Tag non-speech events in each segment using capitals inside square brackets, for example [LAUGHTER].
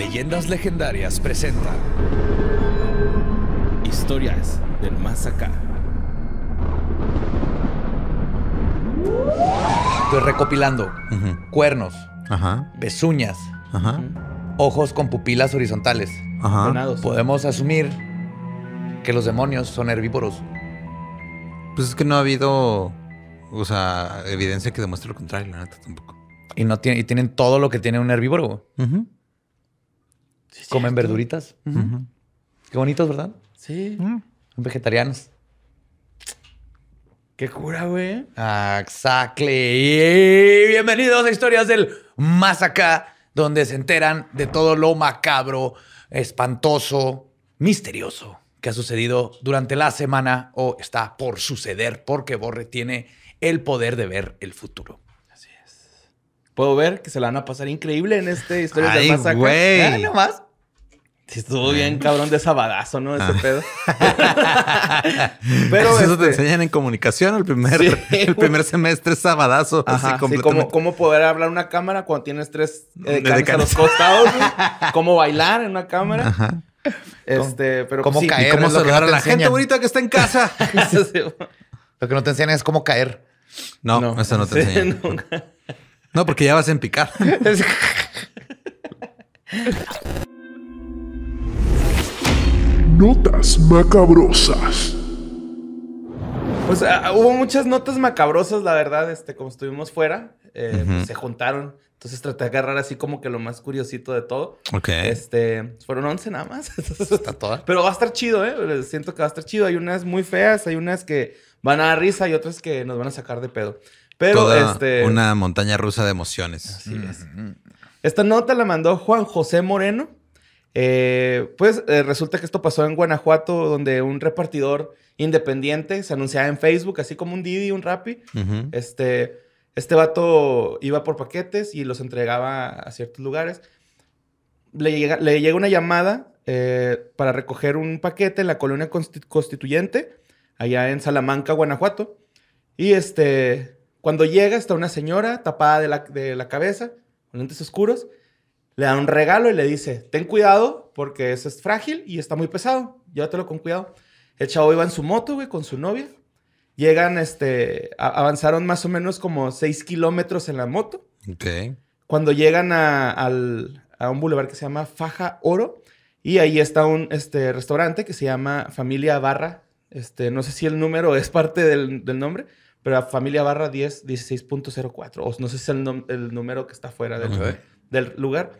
Leyendas Legendarias presenta Historias del Más Acá. Estoy recopilando cuernos, Ajá. pezuñas, ojos con pupilas horizontales. Podemos asumir que los demonios son herbívoros. Pues es que no ha habido, o evidencia que demuestre lo contrario, la neta tampoco. Y no tiene, y tienen todo lo que tiene un herbívoro. Ajá. Comen verduritas. Qué bonitos, ¿verdad? Sí. Mm. Son vegetarianos. Qué cura, güey. Exactly. Bienvenidos a Historias del Más Acá, donde se enteran de todo lo macabro, espantoso, misterioso que ha sucedido durante la semana o está por suceder porque Borre tiene el poder de ver el futuro. Así es. Puedo ver que se la van a pasar increíble en este Historias del Más Güey. Ah, estuvo bien cabrón de sabadazo, ¿no? Ese ah. pedo. [LAUGHS] Pero eso te este enseñan en comunicación el primer, el primer semestre sabadazo. así sí, cómo, poder hablar una cámara cuando tienes tres eh, los costados, cómo bailar en una cámara. Este, pero cómo caer. cómo saludar a la gente bonita que está en casa. [LAUGHS] [LAUGHS] lo que no te enseñan es cómo caer. No, eso no te enseñan. No, porque ya vas en picar. Notas macabrosas. Pues hubo muchas notas macabrosas, la verdad, este, como estuvimos fuera, eh, se juntaron. Entonces traté de agarrar así como que lo más curiosito de todo. Ok. Este, fueron 11 nada más. [LAUGHS] Está toda. Pero va a estar chido, eh, ¿eh? Siento que va a estar chido. Hay unas muy feas, hay unas que van a dar risa y otras que nos van a sacar de pedo. Pero Toda este. Una montaña rusa de emociones. Así es. Esta nota la mandó Juan José Moreno. Eh, pues eh, resulta que esto pasó en Guanajuato, donde un repartidor independiente se anunciaba en Facebook, así como un Didi, un Rappi. este, este vato iba por paquetes y los entregaba a ciertos lugares. Le llega, le llega una llamada eh, para recoger un paquete en la colonia constituyente, allá en Salamanca, Guanajuato. Y este, cuando llega está una señora tapada de la, de la cabeza, con lentes oscuros, le da un regalo y le dice, ten cuidado porque ese es frágil y está muy pesado, llévatelo con cuidado. El chavo iba en su moto, güey, con su novia. Llegan, este, avanzaron más o menos como 6 kilómetros en la moto. Ok. Cuando llegan a, un bulevar que se llama Faja Oro y ahí está un este, restaurante que se llama Familia Barra. Este, no sé si el número es parte del, nombre, pero Familia Barra 10, 16.04. O no sé si es el, número que está fuera del... Okay del lugar.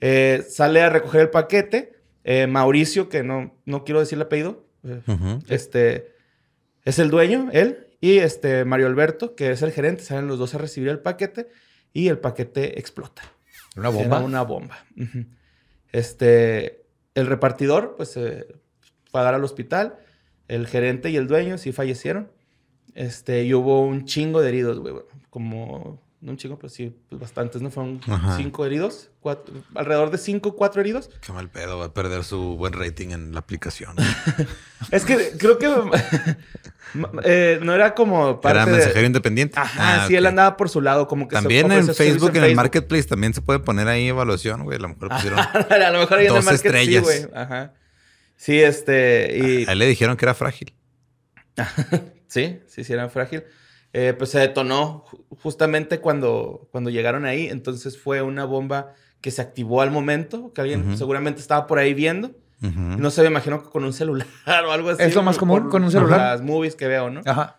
Eh, sale a recoger el paquete. Eh, Mauricio, que no, no quiero decir el apellido, eh, este, es el dueño, él, y este Mario Alberto, que es el gerente, salen los dos a recibir el paquete y el paquete explota. ¿Una bomba? una bomba. Este, el repartidor, pues, va a dar al hospital. El gerente y el dueño sí fallecieron. Este, y hubo un chingo de heridos, güey, como no un chico pero pues sí, pues bastantes, ¿no? Fueron cinco heridos, alrededor de cinco, cuatro heridos. Qué mal pedo, va a perder su buen rating en la aplicación. [LAUGHS] es que creo que eh, no era como parte Era mensajero independiente. Ajá, ah, sí, él andaba por su lado, como que... También en Facebook, en, el Marketplace, también se puede poner ahí evaluación, güey. A lo mejor pusieron [LAUGHS] a lo mejor ahí estrellas. Ajá. Sí, este... Y... le dijeron que era frágil. [LAUGHS] sí, sí, sí, era frágil. Eh, pues se detonó justamente cuando, cuando llegaron ahí. Entonces fue una bomba que se activó al momento, que alguien seguramente estaba por ahí viendo. No se me imagino con un celular [LAUGHS] o algo así. Es lo más común con un celular. Las movies que veo, ¿no? Ajá.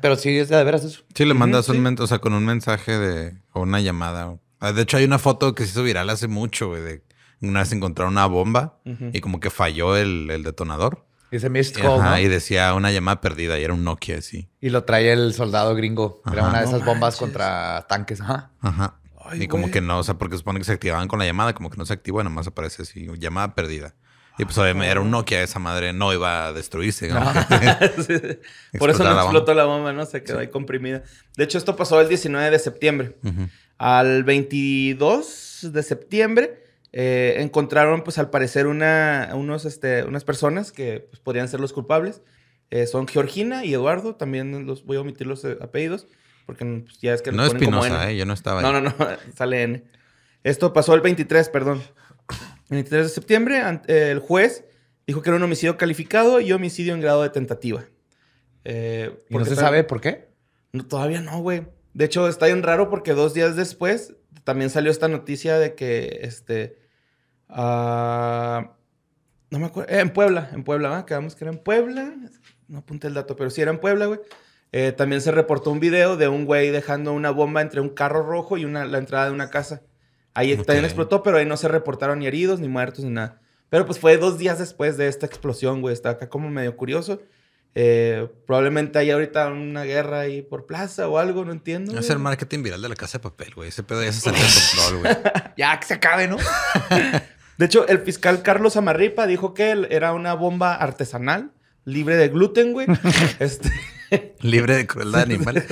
Pero sí de veras eso. Sí, le mandas un sea, con un mensaje de o una llamada. Ah, de hecho, hay una foto que se hizo viral hace mucho, de una vez encontraron una bomba y como que falló el, el detonador. Dice missed call. Ajá, y decía una llamada perdida y era un Nokia, sí. Y lo traía el soldado gringo. era una de esas bombas contra tanques. Ajá. Ajá. y como que no, o sea, porque supone que se activaban con la llamada, como que no se activó, nomás aparece así, llamada perdida. Y pues era un Nokia, esa madre no iba a destruirse. [LAUGHS] Por eso no explotó la bomba, ¿no? Se quedó ahí comprimida. De hecho, esto pasó el 19 de septiembre. Al 22 de septiembre eh, encontraron, pues al parecer, una, unos, este, unas personas que pues, podrían ser los culpables. Eh, son Georgina y Eduardo, también los voy a omitir los eh, apellidos, porque pues, ya es que... No es Pinoza, ¿eh? Yo no estaba ahí. no, no, [LAUGHS] sale N. Esto pasó el 23, perdón. El 23 de septiembre, el juez dijo que era un homicidio calificado y homicidio en grado de tentativa. ¿Y no se sabe por qué? No, todavía no, güey. De hecho, está bien raro porque dos días después también salió esta noticia de que este, Ah, no me acuerdo. Eh, en Puebla, en Puebla, ¿va? Quedamos que era en Puebla. No apunté el dato, pero sí era en Puebla, güey. Eh, también se reportó un video de un güey dejando una bomba entre un carro rojo y una, la entrada de una casa. Ahí también explotó, pero ahí no se reportaron ni heridos, ni muertos, ni nada. Pero pues fue dos días después de esta explosión, güey. Está acá como medio curioso. Eh, probablemente hay ahorita una guerra ahí por plaza o algo, no entiendo. Es el marketing viral de la casa de papel, güey. Ese pedo ya se salió de control, güey. [LAUGHS] ya que se acabe, ¿no? [LAUGHS] De hecho, el fiscal Carlos Amarripa dijo que era una bomba artesanal, libre de gluten, güey. [LAUGHS] Este, libre de crueldad animal.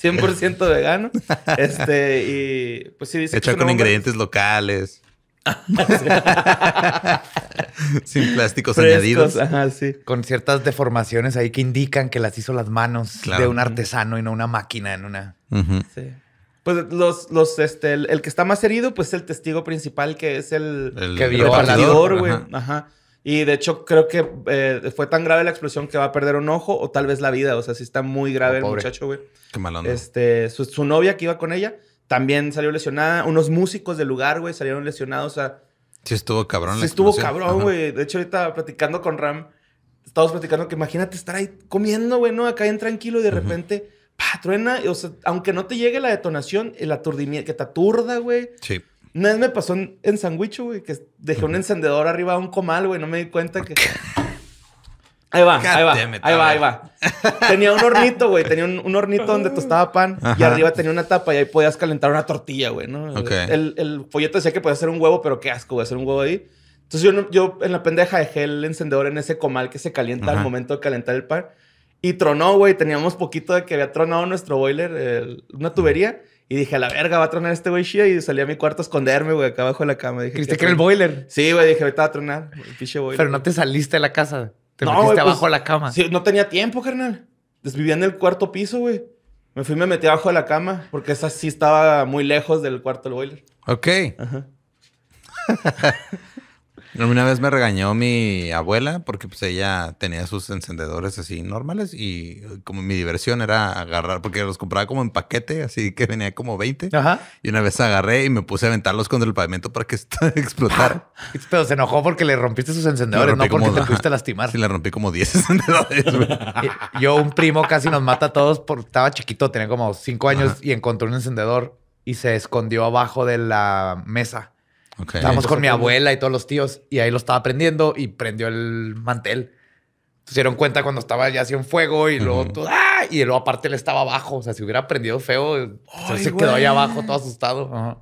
100% [LAUGHS] vegano. Este, y pues sí dice Hecha con ingredientes locales. [LAUGHS] Sin plásticos añadidos. Con ciertas deformaciones ahí que indican que las hizo las manos de un artesano y no una máquina en una pues los, los, este, el, que está más herido, pues el testigo principal que es el, el que vio güey. Ajá. Y de hecho creo que eh, fue tan grave la explosión que va a perder un ojo o tal vez la vida. O sea, sí está muy grave oh, el muchacho, güey. Qué mal onda. Este, su, novia que iba con ella también salió lesionada. Unos músicos del lugar, güey, salieron lesionados. O sea... Sí estuvo cabrón. Sí estuvo cabrón, güey. De hecho, ahorita platicando con Ram, estamos platicando que imagínate estar ahí comiendo, güey, ¿no? Acá en tranquilo y de repente truena, o sea, aunque no te llegue la detonación, el aturdimiento, que te aturda, güey. Sí. Una vez me pasó en, en sandwich, güey, que dejé un encendedor arriba de un comal, güey, no me di cuenta que... Ahí va, ahí va, ahí va, ahí va, Tenía un hornito, güey. Tenía un, hornito donde tostaba pan y arriba tenía una tapa y ahí podías calentar una tortilla, güey, ¿no? El, el, folleto decía que podía hacer un huevo, pero qué asco, güey, hacer un huevo ahí. Entonces yo, yo en la pendeja dejé el encendedor en ese comal que se calienta al momento de calentar el pan. Y tronó, güey. Teníamos poquito de que había tronado nuestro boiler, una tubería. Y dije, a la verga, va a tronar este güey Shia. Y salí a mi cuarto a esconderme, güey, acá abajo de la cama. Dije, que era el boiler? Sí, güey, dije, ahorita va a tronar. Pero no te saliste de la casa. Te no, metiste pues, abajo de la cama. no tenía tiempo, carnal. Desvivía en el cuarto piso, güey. Me fui y me metí abajo de la cama porque esa sí estaba muy lejos del cuarto del boiler. Ok. Ajá. [LAUGHS] Una vez me regañó mi abuela porque pues ella tenía sus encendedores así normales y eh, como mi diversión era agarrar, porque los compraba como en paquete, así que venía como 20. Y una vez agarré y me puse a aventarlos contra el pavimento para que [LAUGHS] explotara. [LAUGHS] Pero se enojó porque le rompiste sus encendedores, no porque te [LAUGHS] pudiste lastimar. Sí, le rompí como 10 encendedores. Yo, un primo casi nos mata a todos porque estaba chiquito, tenía como 5 años y encontró un encendedor y se escondió abajo de la mesa Estábamos con mi abuela y todos los tíos y ahí lo estaba prendiendo y prendió el mantel. Se dieron cuenta cuando estaba ya así en fuego y luego todo, ¡ah! y luego aparte él estaba abajo. O sea, si hubiera prendido feo, se quedó ahí abajo todo asustado. Ajá.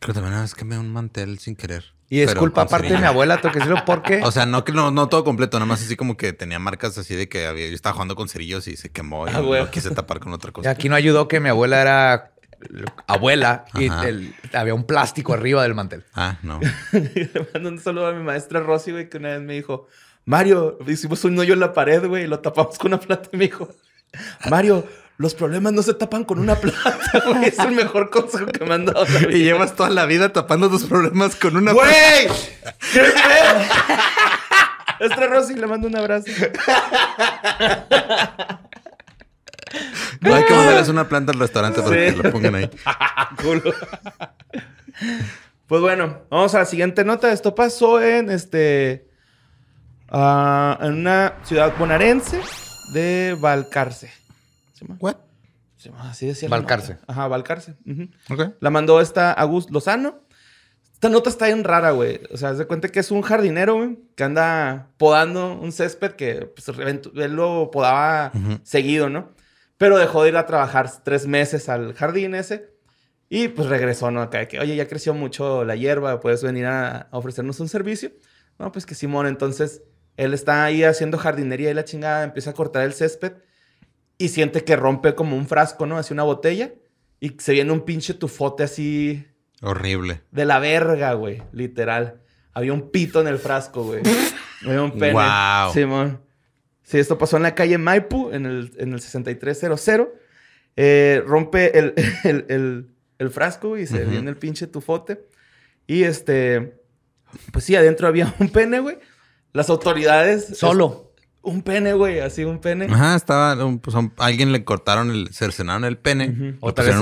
Pero también es que me un mantel sin querer. Y es culpa aparte de mi abuela, tengo porque. [LAUGHS] O sea, no que no, todo completo, nada más así como que tenía marcas así de que yo estaba jugando con cerillos y se quemó y ah, quise tapar con otra cosa. aquí no ayudó que mi abuela era abuela y había un plástico arriba del mantel. Ah, no. [LAUGHS] le mando un saludo a mi maestra Rosy, güey, que una vez me dijo, Mario, hicimos un hoyo en la pared, güey, y lo tapamos con una plata. Y me dijo, Mario, los problemas no se tapan con una plata, [LAUGHS] güey. Es el mejor consejo que me han dado. Y llevas toda la vida tapando tus problemas con una plata. ¡Güey! ¿Qué [LAUGHS] maestra Rosy le mando un abrazo. No hay que mandarles una planta al restaurante para que la pongan ahí. [LAUGHS] pues bueno, vamos a la siguiente nota. Esto pasó en este. Ah, en una ciudad bonaerense de Valcarce. ¿Se llama? así decía. Valcarce. Ajá, Valcarce. La mandó esta Agus Lozano. Esta nota está bien rara, güey. O sea, se cuenta que es un jardinero, güey, que anda podando un césped que pues, él lo podaba seguido, ¿no? Pero dejó de ir a trabajar tres meses al jardín ese. Y pues regresó, ¿no? Acá, que, oye, ya creció mucho la hierba, puedes venir a, ofrecernos un servicio. No, pues que Simón, entonces él está ahí haciendo jardinería y la chingada, empieza a cortar el césped y siente que rompe como un frasco, ¿no? hacia una botella y se viene un pinche tufote así. Horrible. De la verga, güey, literal. Había un pito en el frasco, güey. [LAUGHS] Había un pene. Wow. Simón. Sí, esto pasó en la calle Maipú, en el, en el 6300. Eh, rompe [LAUGHS] el, frasco y se viene el pinche tufote. Y este, pues sí, adentro había [LAUGHS] un pene, güey. Las autoridades. Solo. un pene, güey, así un pene. Ajá, estaba. Pues, alguien le cortaron el. cercenaron el pene. O tal vez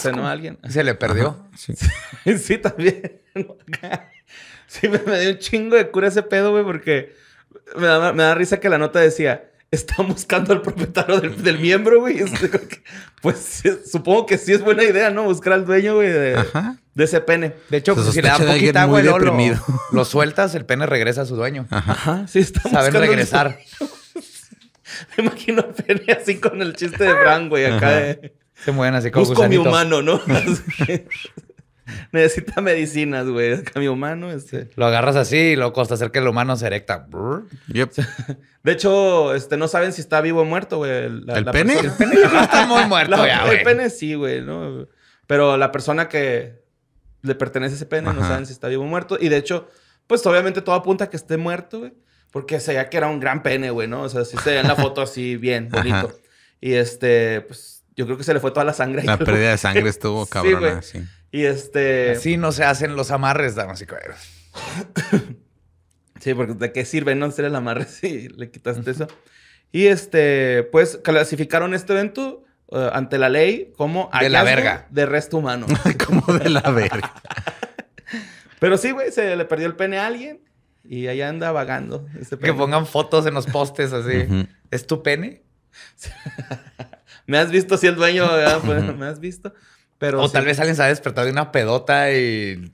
Se alguien. Se le perdió. Sí. [LAUGHS] sí. también. sí, me dio un chingo de cura ese pedo, güey, porque me da, risa que la nota decía, están buscando al propietario del, miembro, güey. [LAUGHS] Pues supongo que sí es buena idea, ¿no? Buscar al dueño, güey, de, ese pene. De hecho, pues, si le da poquita agua, lo, [LAUGHS] lo, sueltas, el pene regresa a su dueño. Ajá, sí, está Saben regresar. [LAUGHS] Me imagino pene así con el chiste de Bran, güey, acá. Se mueven así como Busco mi humano, ¿no? [LAUGHS] Necesita medicinas, güey. cambio humano. Este. Lo agarras así y luego costa hacer que el humano se erecta. [LAUGHS] De hecho, este, no saben si está vivo o muerto, güey. ¿El, pene? el pene. está muy muerto [LAUGHS] güey. El pene sí, güey, ¿no? Pero la persona que le pertenece a ese pene no saben si está vivo o muerto. Y de hecho, pues obviamente todo apunta a que esté muerto, güey. Porque se que era un gran pene, güey, ¿no? O sea, si se ve en la foto así bien, bonito. Y este, pues yo creo que se le fue toda la sangre. La pérdida de sangre [LAUGHS] estuvo cabrona, sí, Y este... Así no se hacen los amarres, damas y caballeros. sí, porque ¿de qué sirve no hacer el amarre si le quitas eso? Y este, pues clasificaron este evento eh, ante la ley como... De la verga. De resto humano. [LAUGHS] como de la verga. [LAUGHS] Pero sí, güey, se le perdió el pene a alguien y allá anda vagando. Este que pongan fotos en los postes así. ¿Es tu pene? me has visto si el dueño, pues, me has visto. Pero o tal vez alguien se ha despertado de una pedota y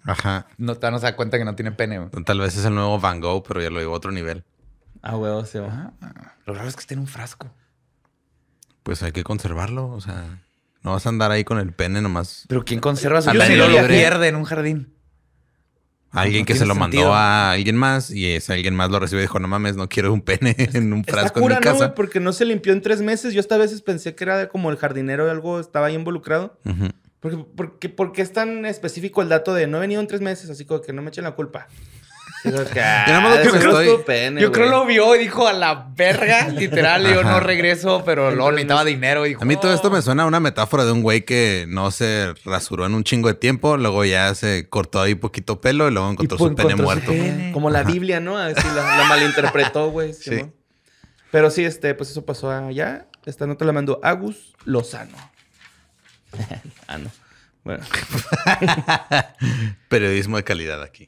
no se da cuenta que no tiene pene. Tal vez es el nuevo Van Gogh, pero ya lo digo a otro nivel. Ah, huevo, se ah. lo raro es que tiene un frasco. Pues hay que conservarlo. O sea, no vas a andar ahí con el pene nomás. Pero ¿quién conserva su pene? lo pierde en un jardín. Alguien que se lo mandó a alguien más y ese alguien más lo recibe y dijo, no mames, no quiero un pene [LAUGHS] en un frasco en mi casa. No, porque no se limpió en tres meses. Yo hasta a veces pensé que era como el jardinero o algo estaba ahí involucrado. porque, porque, porque, es tan específico el dato de no he venido en tres meses, así como que no me echen la culpa yo, creo, que lo vio y dijo a la verga, literal, yo no regreso, pero luego necesitaba dinero. a mí todo esto me suena a una metáfora de un güey que no se rasuró en un chingo de tiempo, luego ya se cortó ahí poquito pelo y luego encontró su pene muerto. Como la Biblia, ¿no? Así la, malinterpretó, güey. ¿sí, sí. Pero sí, este, pues eso pasó allá. Esta nota la mandó Agus Lozano. [LAUGHS] ah, no. Bueno. [LAUGHS] Periodismo de calidad aquí.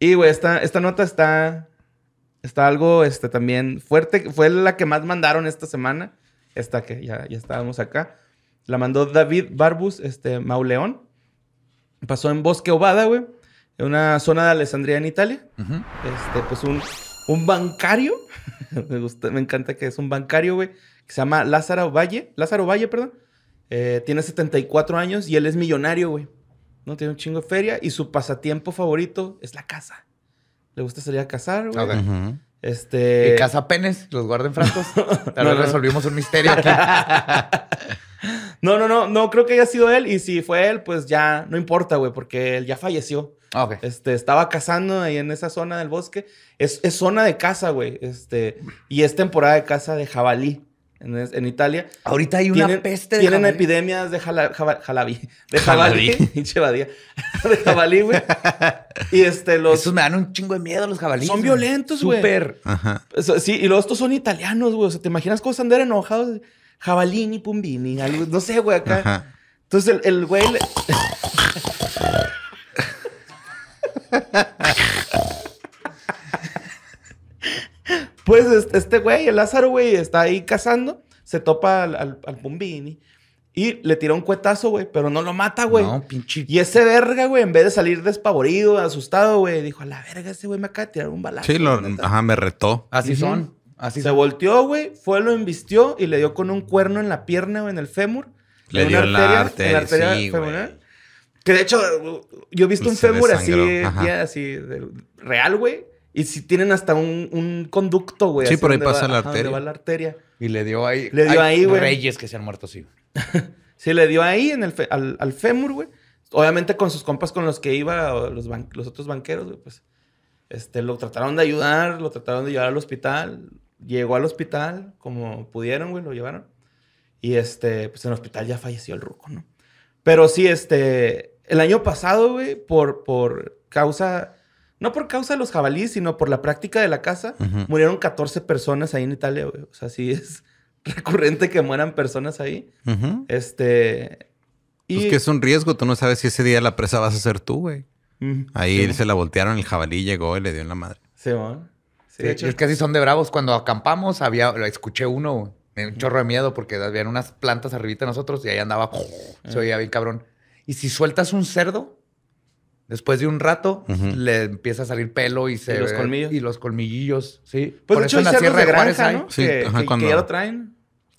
Y, güey, esta, nota está, está algo este, también fuerte. Fue la que más mandaron esta semana. Esta que ya, ya estábamos acá. La mandó David Barbus, este, Mauleón. Pasó en Bosque Obada, güey. En una zona de Alessandria, en Italia. Este, pues un, bancario. [LAUGHS] me, gusta, me encanta que es un bancario, güey. Que se llama Lázaro Valle. Lázaro Valle, perdón. Eh, tiene 74 años y él es millonario, güey. No tiene un chingo de feria y su pasatiempo favorito es la casa. Le gusta salir a cazar, güey. Este. Y caza penes, los guarden francos. [LAUGHS] Tal vez resolvimos un misterio aquí. [LAUGHS] no, no, no, no creo que haya sido él. Y si fue él, pues ya no importa, güey, porque él ya falleció. Ah, este, estaba cazando ahí en esa zona del bosque. Es, zona de caza, güey. Este, y es temporada de caza de jabalí en, Italia. Ahorita hay una peste de Tienen epidemias de jabalí. de [LAUGHS] jabalí. [LAUGHS] de jabalí, güey. y este, los... Esos me dan un chingo de miedo los jabalíes. Son violentos, güey. Súper. Ajá. Sí, y los estos son italianos, güey. O sea, ¿te imaginas cómo andar enojados? Jabalini, pumbini, algo, no sé, güey, acá. Entonces el güey... [LAUGHS] Pues, este güey, el Lázaro, güey, está ahí cazando, se topa al, al, Pumbini y le tira un cuetazo, güey, pero no lo mata, güey. Y ese verga, güey, en vez de salir despavorido, asustado, güey, dijo, a la verga, ese güey me acaba de tirar un balazo. Sí, ajá, me retó. Así son. se volteó, güey, fue, lo embistió y le dio con un cuerno en la pierna o en el fémur. Le dio en la arteria femoral. Que de hecho, yo he visto un fémur así, así, de, real, güey. Y si tienen hasta un, conducto, güey. Sí, por ahí pasa la arteria. Y le dio ahí. Le dio ahí, güey. Reyes que se han muerto sí. [LAUGHS] sí, le dio ahí en el al, al, fémur, güey. Obviamente con sus compas con los que iba, los, los otros banqueros, güey, pues. Este, lo trataron de ayudar, lo trataron de llevar al hospital. Llegó al hospital como pudieron, güey, lo llevaron. Y este, pues en el hospital ya falleció el ruco, ¿no? Pero sí, este, el año pasado, güey, por, por causa no por causa de los jabalíes, sino por la práctica de la caza. Murieron 14 personas ahí en Italia, O sea, sí es [LAUGHS] recurrente que mueran personas ahí. Este. Y... Pues que es un riesgo. Tú no sabes si ese día la presa vas a ser tú, güey. Ahí se la voltearon, el jabalí llegó y le dio en la madre. Sí, güey. Es que así son de bravos. Cuando acampamos, había, lo escuché uno, me un chorro de miedo porque había unas plantas arribita de nosotros y ahí andaba, se oía bien cabrón. Y si sueltas un cerdo, Después de un rato, le empieza a salir pelo y se. ¿Y los colmillos. Y los colmillillos, sí. Pues, Por eso en la Sierra de Juárez ¿no? Sí, ajá, cuando... que ya lo traen.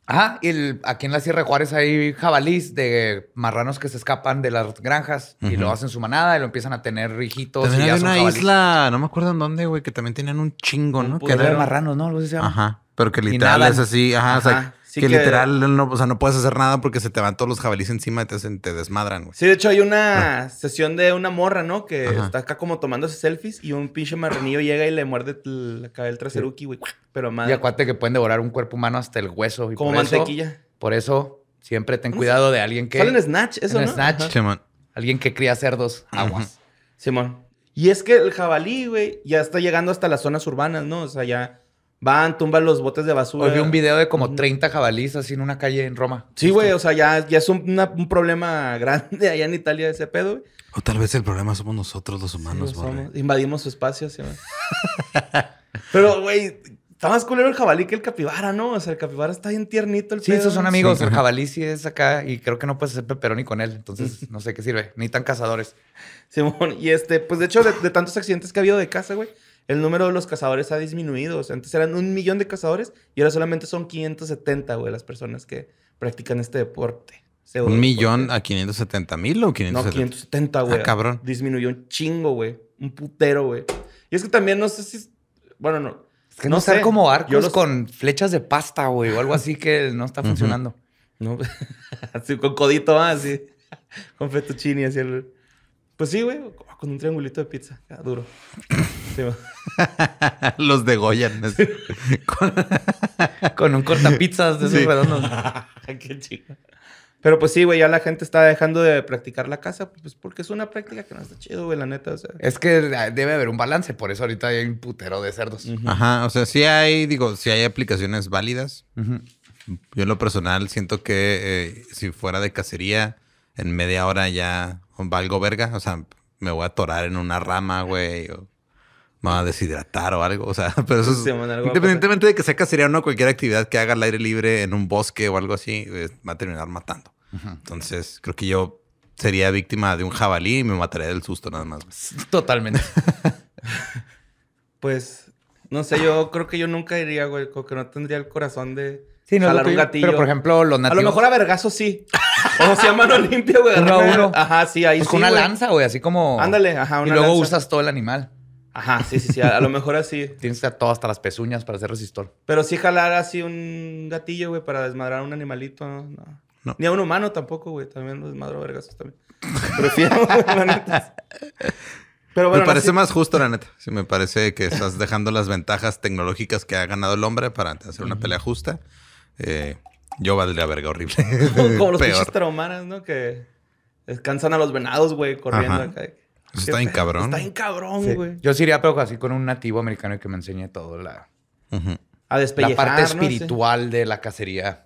Ajá, y aquí en la Sierra de Juárez hay jabalís de marranos que se escapan de las granjas y lo hacen su manada y lo empiezan a tener hijitos. También una isla, no me acuerdo en dónde, güey, que también tienen un chingo, ¿no? que de marranos, ¿no? Algo Ajá, pero que literal es así, ajá, ajá. O sea, que, literal, no, o sea, no puedes hacer nada porque se te van todos los jabalíes encima y te, desmadran, güey. Sí, de hecho hay una ah. sesión de una morra, ¿no? Que está acá como tomándose selfies y un pinche marronillo llega y le muerde la cabeza el traseruki, güey. Pero madre. Y acuérdate que pueden devorar un cuerpo humano hasta el hueso. Y como mantequilla. por eso, siempre ten cuidado de alguien que... Sale en Snatch, eso, en Snatch. Simón. Alguien que cría cerdos, aguas. Simón. Y es que el jabalí, güey, ya está llegando hasta las zonas urbanas, ¿no? O sea, ya Van, tumban los botes de basura. Hoy vi un video de como 30 jabalíes así en una calle en Roma. Sí, güey, o sea, ya, es un, problema [LAUGHS] grande allá en Italia ese pedo, güey. O tal vez el problema somos nosotros los humanos, güey. Invadimos su espacio, sí, güey. [LAUGHS] Pero, güey, Está más culero el jabalí que el capibara, ¿no? O sea, el capibara está bien tiernito. El sí, esos son amigos. el jabalí sí es acá y creo que no puedes hacer ni con él. Entonces, [LAUGHS] no sé qué sirve. Ni tan cazadores. Simón, y este, pues de hecho, de tantos accidentes que ha habido de casa, güey, el número de los cazadores ha disminuido. antes eran un millón de cazadores y ahora solamente son 570, güey, las personas que practican este deporte. ¿Un millón a 570 mil o 570? No, 570, ah, güey. cabrón. Disminuyó un chingo, güey. Un putero, güey. Y es que también no sé si. Bueno, no. Es que no, no sé. como arcos Yo con flechas de pasta, güey, o algo así que no está funcionando. No. [LAUGHS] así con codito, más, ah, así. [LAUGHS] con fettuccini, así. El... Pues sí, güey. Con un triangulito de pizza. Ah, duro. [CLEARS THROAT] sí, [LAUGHS] Los de [LAUGHS] con, [LAUGHS] con un cortapizzas de esos Pero pues sí, güey, ya la gente está dejando de practicar la casa, pues porque es una práctica que no está chido, güey, la neta. Es que ah, debe haber un balance, por eso ahorita hay un putero de cerdos. Ajá, o sea, si hay, digo, si hay aplicaciones válidas. Yo en lo personal siento que eh, si fuera de cacería, en media hora ya valgo verga, o sea, me voy a atorar en una rama, güey, a deshidratar o algo. O sea, [LAUGHS] pero eso independientemente de que sea sería o no, cualquier actividad que haga al aire libre en un bosque o algo así eh, va a terminar matando. Entonces, creo que yo sería víctima de un jabalí y me mataría del susto nada más. Totalmente. [LAUGHS] pues, no sé, yo creo que yo nunca iría, güey, como que no tendría el corazón de sí, un gatillo. Pero, por ejemplo, A lo mejor a vergazo sí. O sea, mano limpia, güey. Ajá, sí, ahí pues sí, Con una lanza, güey, así como... Ándale, ajá, Y luego usas todo el animal. Ajá, sí, sí, sí. A, lo mejor así. [LAUGHS] Tienes que estar todo hasta las pezuñas para hacer resistor. Pero sí jalar así un gatillo, güey, para desmadrar a un animalito, ¿no? Ni a un humano tampoco, güey. También desmadro vergas también. [LAUGHS] Prefiero, la neta. Pero me parece más justo, la neta. Sí, me parece que estás dejando las ventajas tecnológicas que ha ganado el hombre para hacer una pelea justa. Eh, yo a verga horrible. [LAUGHS] Como, los pinches traumanas, ¿no? Que descansan a los venados, güey, corriendo acá está en cabrón. Está bien cabrón, güey. Yo sí iría, pero así con un nativo americano que me enseñe todo la... A La parte espiritual de la cacería.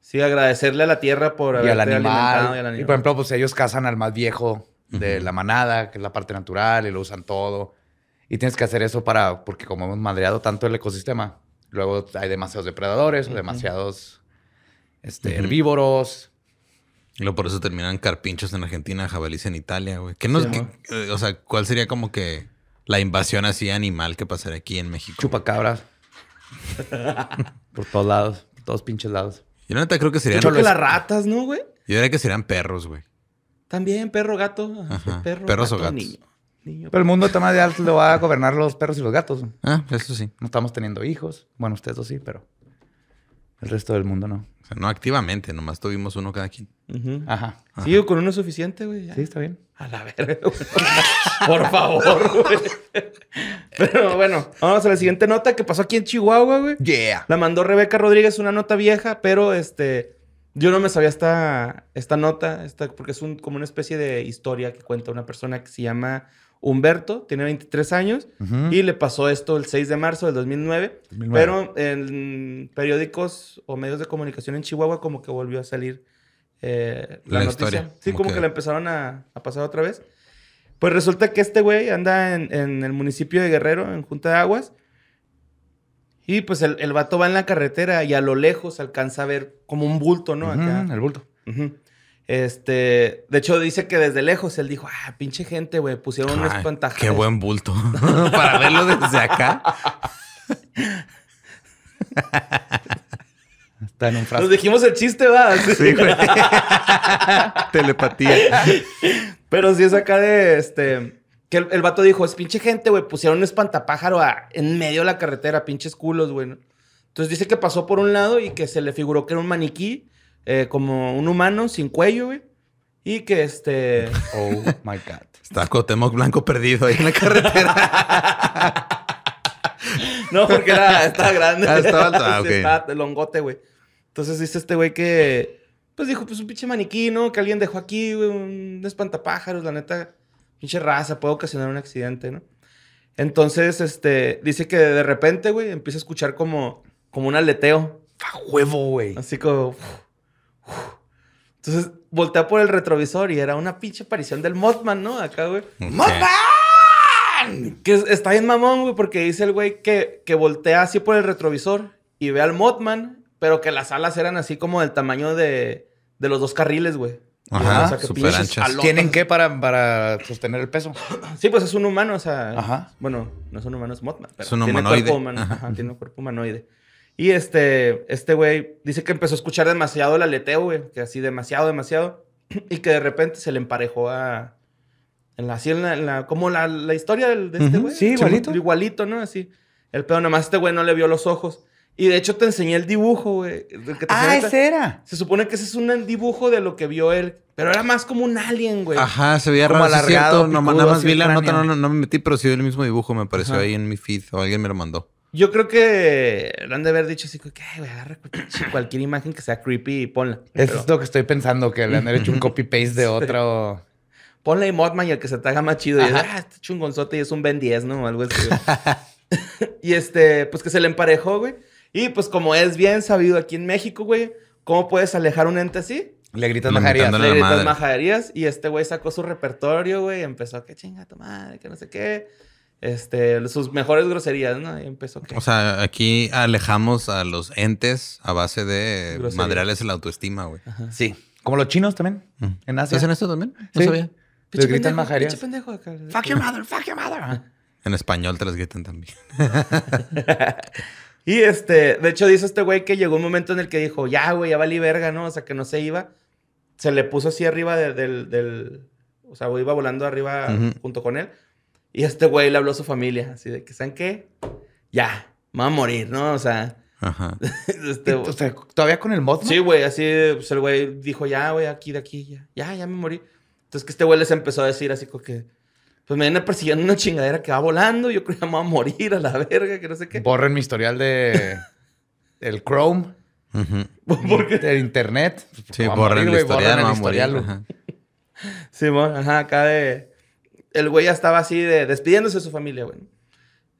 Sí, agradecerle a la tierra por Y, al animal. y por ejemplo, pues ellos cazan al más viejo de la manada, que es la parte natural, y lo usan todo. Y tienes que hacer eso para, porque como hemos madreado tanto el ecosistema, luego hay demasiados depredadores, demasiados este, herbívoros, y luego por eso terminan carpinchos en Argentina, jabalíes en Italia, güey. ¿Qué no eh, o sea, ¿cuál sería como que la invasión así animal que pasaría aquí en México? Chupacabras. [LAUGHS] por todos lados, por todos pinches lados. Yo no neta creo que serían... Yo creo que las ratas, ¿no, güey? Yo diría que serían perros, güey. También, perro, gato. Ah, perro, Perros o gatos. Pero el mundo está más de alto lo va a gobernar los perros y los gatos. Ah, eso sí. No estamos teniendo hijos. Bueno, ustedes dos sí, pero... El resto del mundo no. O sea, no activamente, nomás tuvimos uno cada quien. Ajá. Sí, con uno es suficiente, güey. Sí, está bien. A la verga, [LAUGHS] Por favor, güey. Pero bueno, vamos a la siguiente nota que pasó aquí en Chihuahua, güey. Yeah. La mandó Rebeca Rodríguez, una nota vieja, pero este. Yo no me sabía esta, esta nota, esta, porque es un, como una especie de historia que cuenta una persona que se llama Humberto, tiene 23 años, y le pasó esto el 6 de marzo del 2009, Pero en periódicos o medios de comunicación en Chihuahua como que volvió a salir eh, la, noticia. sí, como que... la empezaron a, pasar otra vez. Pues resulta que este güey anda en, el municipio de Guerrero, en Junta de Aguas, y pues el, vato va en la carretera y a lo lejos alcanza a ver como un bulto, ¿no? el bulto. Este, de hecho, dice que desde lejos él dijo, ah, pinche gente, güey, pusieron un espantapájaros Qué buen bulto. [LAUGHS] Para verlo desde acá. [LAUGHS] Está en un Nos dijimos el chiste, va. Sí, güey. [LAUGHS] Telepatía. Pero sí es acá de este. Que el, vato dijo, es pinche gente, güey, pusieron un espantapájaro en medio de la carretera, pinches culos, güey. Entonces dice que pasó por un lado y que se le figuró que era un maniquí eh, como un humano sin cuello, güey. Y que este. Oh my God. Está Cotemoc Blanco perdido ahí en la carretera. [LAUGHS] no, porque era, estaba grande. Ah, estaba alto. Ah, longote, güey. Entonces dice este güey que. Pues dijo, pues un pinche maniquí, ¿no? Que alguien dejó aquí, güey, un espantapájaros, la neta. Pinche raza, puede ocasionar un accidente, ¿no? Entonces, este, dice que de repente, güey, empieza a escuchar como, como un aleteo. ¡A huevo, güey! Así como... Entonces voltea por el retrovisor y era una pinche aparición del Mothman, ¿no? Acá, güey. ¡Mothman! Que está bien mamón, güey, porque dice el güey que, que voltea así por el retrovisor y ve al Mothman, pero que las alas eran así como del tamaño de, los dos carriles, güey. Ajá, que anchas. ¿Tienen qué para, para sostener el peso? sí, pues es un humano, o sea. Ajá. Bueno, no es un humano, es Mothman. es un tiene un cuerpo humanoide. Y este, este güey dice que empezó a escuchar demasiado el aleteo, güey, que así demasiado, demasiado, [CLEARS THROAT] y que de repente se le emparejó a... En la, así en la, como la, historia del, de este güey. Sí, igualito. Igualito, ¿no? Así. El pedo, nomás este güey no le vio los ojos. Y de hecho te enseñé el dibujo, güey. ah, ese era. Se supone que ese es un dibujo de lo que vio él. Pero era más como un alien, güey. Ajá, se veía como no, no, me metí, pero sí el mismo dibujo, me apareció ahí en mi feed o alguien me lo mandó. Yo creo que lo han de haber dicho así, que agarra [CLEARS THROAT] cualquier imagen que sea creepy y ponla. Eso es lo que estoy pensando, que le han hecho un [LAUGHS] copy-paste de otro. Ponle y Modman y el que se te haga más chido. Y es, ah, este chungonzote y es un Ben 10, ¿no? algo así. [LAUGHS] y este, pues que se le emparejó, güey. Y pues como es bien sabido aquí en México, güey, ¿cómo puedes alejar un ente así? Le gritas majaderías. Le gritas majaderías. Y este güey sacó su repertorio, güey. Empezó, que chinga tu madre, que no sé qué este, sus mejores groserías, ¿no? empezó. O sea, aquí alejamos a los entes a base de materiales en la autoestima, güey. Sí. Como los chinos también. En Asia. ¿Hacen esto también? No sí. sabía. gritan majarías. Fuck your mother, fuck your mother. En español te las gritan también. [LAUGHS] y este, de hecho, dice este güey que llegó un momento en el que dijo, ya, güey, ya vale verga, ¿no? O sea, que no se iba. Se le puso así arriba del. o sea, iba volando arriba junto con él y este güey le habló a su familia, así de que, ¿saben qué? Ya, me va a morir, ¿no? O sea. Ajá. [LAUGHS] Este todavía con el mod. Sí, güey, así, pues, el güey dijo, ya, güey, aquí, de aquí, ya, ya, ya me morí. Entonces que este güey les empezó a decir así como que, pues me viene persiguiendo una chingadera que va volando, yo creo que me voy a morir a la verga, que no sé qué. Borren mi historial de el Chrome. Ajá. El internet. Sí, borren, el historial, Sí, bueno, ajá, acá de el güey ya estaba así de despidiéndose de su familia, güey.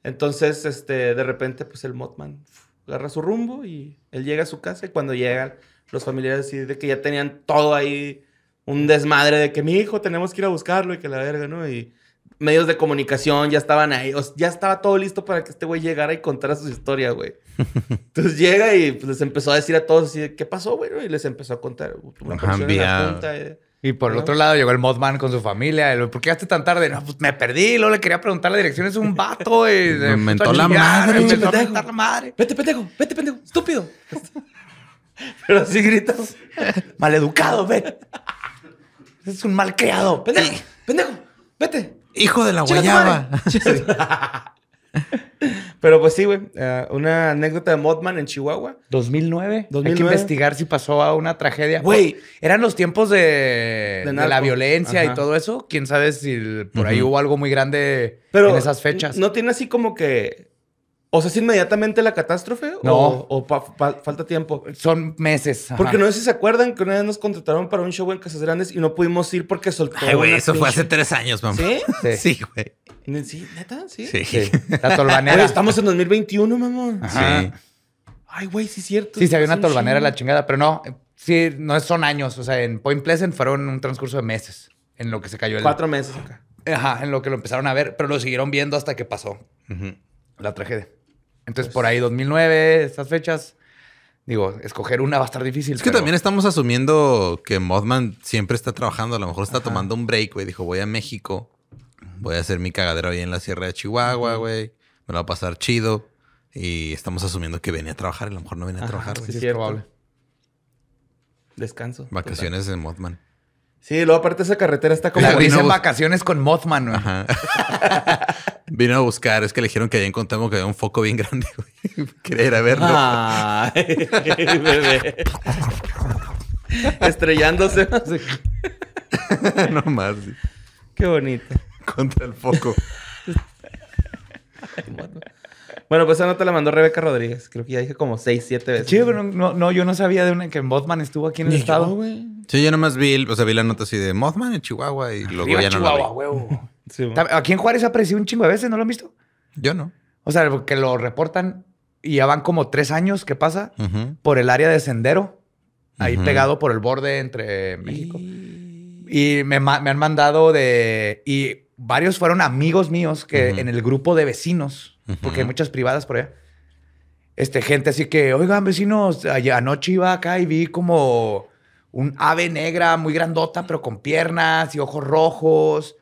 Entonces, este, de repente, pues el Motman agarra su rumbo y él llega a su casa y cuando llegan los familiares así de que ya tenían todo ahí, un desmadre de que mi hijo tenemos que ir a buscarlo y que la verga, ¿no? Y medios de comunicación ya estaban ahí, o sea, ya estaba todo listo para que este güey llegara y contara su historia, güey. [LAUGHS] Entonces llega y pues, les empezó a decir a todos así, ¿qué pasó, güey? Y les empezó a contar. Pues, una vida y por el otro lado llegó el modman con su familia. ¿Por qué llegaste tan tarde? No, pues me perdí. Luego le quería preguntar la dirección. Es un vato. Y, me pues, mentó la madre. Me la madre. Vete, pendejo. Vete, pendejo. Estúpido. [LAUGHS] Pero así gritas. Maleducado, ve. Es un malcriado. Pendejo. Pendejo. Vete. Hijo de la guayaba. [LAUGHS] Pero pues sí, güey. Eh, una anécdota de Modman en Chihuahua. 2009. Hay que investigar si pasó a una tragedia. Güey. Eran los tiempos de, la violencia y todo eso. Quién sabe si por ahí hubo algo muy grande en esas fechas. No tiene así como que o sea, ¿es inmediatamente la catástrofe? ¿O, falta tiempo? Son meses. Porque no sé si se acuerdan que una vez nos contrataron para un show en Casas Grandes y no pudimos ir porque soltó. Ay, güey, eso fue hace tres años, mamá. ¿Sí? Sí, güey. Sí, ¿Neta? Sí. Sí. La tolvanera. estamos en 2021, mamón. Sí. Ay, güey, sí es cierto. Sí, se había una tolvanera la chingada, pero no. Sí, no son años. O sea, en Point Pleasant fueron un transcurso de meses en lo que se cayó el. Cuatro meses acá. Ajá, en lo que lo empezaron a ver, pero lo siguieron viendo hasta que pasó la tragedia. Entonces, pues por ahí 2009, estas fechas, digo, escoger una va a estar difícil. Es que también estamos asumiendo que Mothman siempre está trabajando, a lo mejor está tomando un break, güey. Dijo, voy a México, voy a hacer mi cagadero ahí en la Sierra de Chihuahua, güey. Me lo va a pasar chido. Y estamos asumiendo que venía a trabajar, a lo mejor no venía a trabajar. sí, es probable. Descanso. Vacaciones en Mothman. Sí, luego aparte esa carretera está como... La dicen vacaciones con Mothman, güey. Ajá. [LAUGHS] Vino a buscar, es que le dijeron que allá encontramos que había un foco bien grande, [LAUGHS] güey. Quería ir a verlo. Ay, bebé. [LAUGHS] Estrellándose. [LAUGHS] no más. Qué bonito. Contra el foco. Bueno, pues esa nota la mandó Rebeca Rodríguez. Creo que ya dije como seis, siete veces. Sí, pero no, no, yo no sabía de una que Mothman estuvo aquí en el estado, Sí, yo nomás vi, o sea, vi la nota así de Mothman en Chihuahua y luego ya no Chihuahua, la vi. Aquí en Juárez ha aparecido un chingo de veces, ¿no lo han visto? Yo no. O sea, que lo reportan y ya van como tres años que pasa por el área de sendero, ahí pegado por el borde entre México. Y, me, han mandado de... Y varios fueron amigos míos que en el grupo de vecinos, porque hay muchas privadas por allá, este, gente así que, oigan vecinos, anoche iba acá y vi como un ave negra muy grandota, pero con piernas y ojos rojos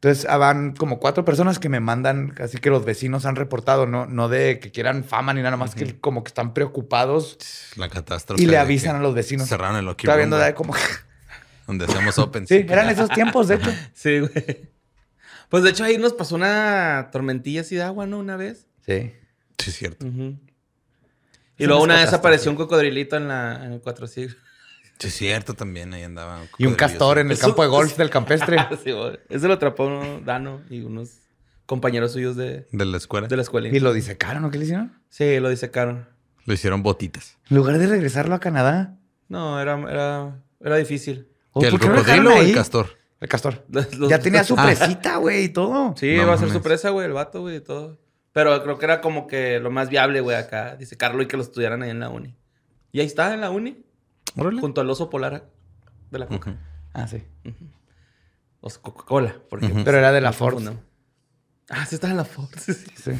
entonces ah, van como cuatro personas que me mandan, así que los vecinos han reportado, no, no de que quieran fama ni nada más, que como que están preocupados. La catástrofe. Y le avisan a los vecinos. Cerraron el Está viendo de como... [LAUGHS] Donde hacemos open. Sí, eran esos tiempos, de hecho. [LAUGHS] sí, güey. Pues de hecho ahí nos pasó una tormentilla así de agua, ¿no? Una vez. Sí. Sí, es cierto. Y luego una vez apareció un cocodrilito en, la, en el Cuatro siglos. Sí, es cierto, también ahí andaba. Y un castor en el campo de golf [LAUGHS] del campestre. Ah, sí, ese lo atrapó Dano y unos compañeros suyos de, de la escuela. De la escuela. ¿Y lo disecaron o qué le hicieron? Sí, lo disecaron. Lo hicieron botitas. En lugar de regresarlo a Canadá. No, era, era, era difícil. Oh, ¿El o el castor? El castor. [LAUGHS] ya tenía su ah. presita, güey, y todo. Sí, a ser su presa, güey, el vato, güey, y todo. Pero creo que era como que lo más viable, güey, acá, Dice disecarlo y que lo estudiaran ahí en la uni. Y ahí está, en la uni. Junto al oso polar de la Coca. Ah, sí. Coca-Cola. porque Pero era de la Ford. Ah, sí, estaba en la Ford. Sí, sí.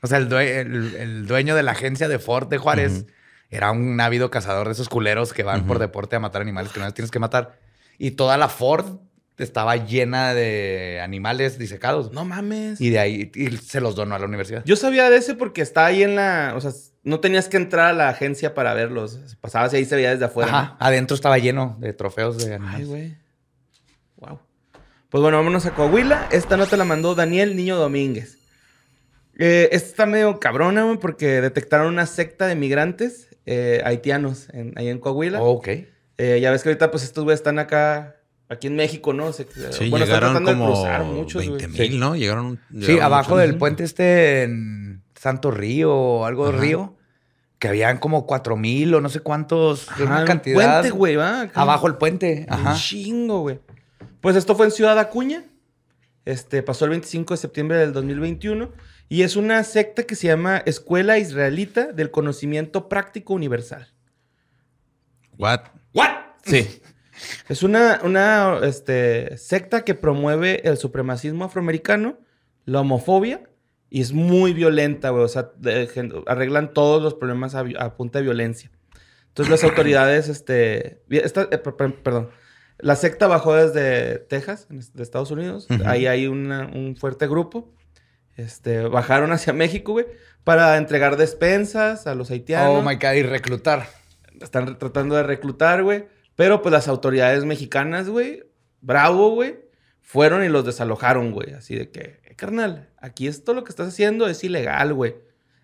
O sea, el, el, dueño de la agencia de Ford de Juárez era un ávido cazador de esos culeros que van por deporte a matar animales que no les tienes que matar. Y toda la Ford estaba llena de animales disecados. No mames. Y de ahí se los donó a la universidad. Yo sabía de ese porque está ahí en la. O sea, no tenías que entrar a la agencia para verlos. Pasabas y ahí se veía desde afuera. Ajá. Adentro estaba lleno de trofeos de animales. Ay, güey. Wow. Pues bueno, vámonos a Coahuila. Esta nota la mandó Daniel Niño Domínguez. Eh, esta está medio cabrona, güey, porque detectaron una secta de migrantes eh, haitianos ahí en Coahuila. Oh, ok. Eh, ya ves que ahorita, pues estos güeyes están acá Aquí en México, ¿no? Se, sí, llegaron como muchos, 20 mil, ¿no? Llegaron. sí, abajo del puente este en Santo Río o algo de Río. Que habían como cuatro mil o no sé cuántos. una cantidad. Puente, güey, ¿va? Abajo el puente. Un chingo, güey. Pues esto fue en Ciudad Acuña. Este, pasó el 25 de septiembre del 2021. Y es una secta que se llama Escuela Israelita del Conocimiento Práctico Universal. ¿What? ¿What? Sí. [LAUGHS] Es una, una este, secta que promueve el supremacismo afroamericano, la homofobia, y es muy violenta, güey. O sea, arreglan todos los problemas a, punta de violencia. Entonces las [CLEARS THROAT] autoridades, este, esta, eh, perdón, la secta bajó desde Texas, de Estados Unidos. Ahí hay un fuerte grupo. Este, bajaron hacia México, güey, para entregar despensas a los haitianos. Oh my God, y reclutar. Están tratando de reclutar, güey. Pero pues las autoridades mexicanas, güey, bravo, güey, fueron y los desalojaron, güey. Así de que, eh, carnal, aquí esto lo que estás haciendo es ilegal, güey.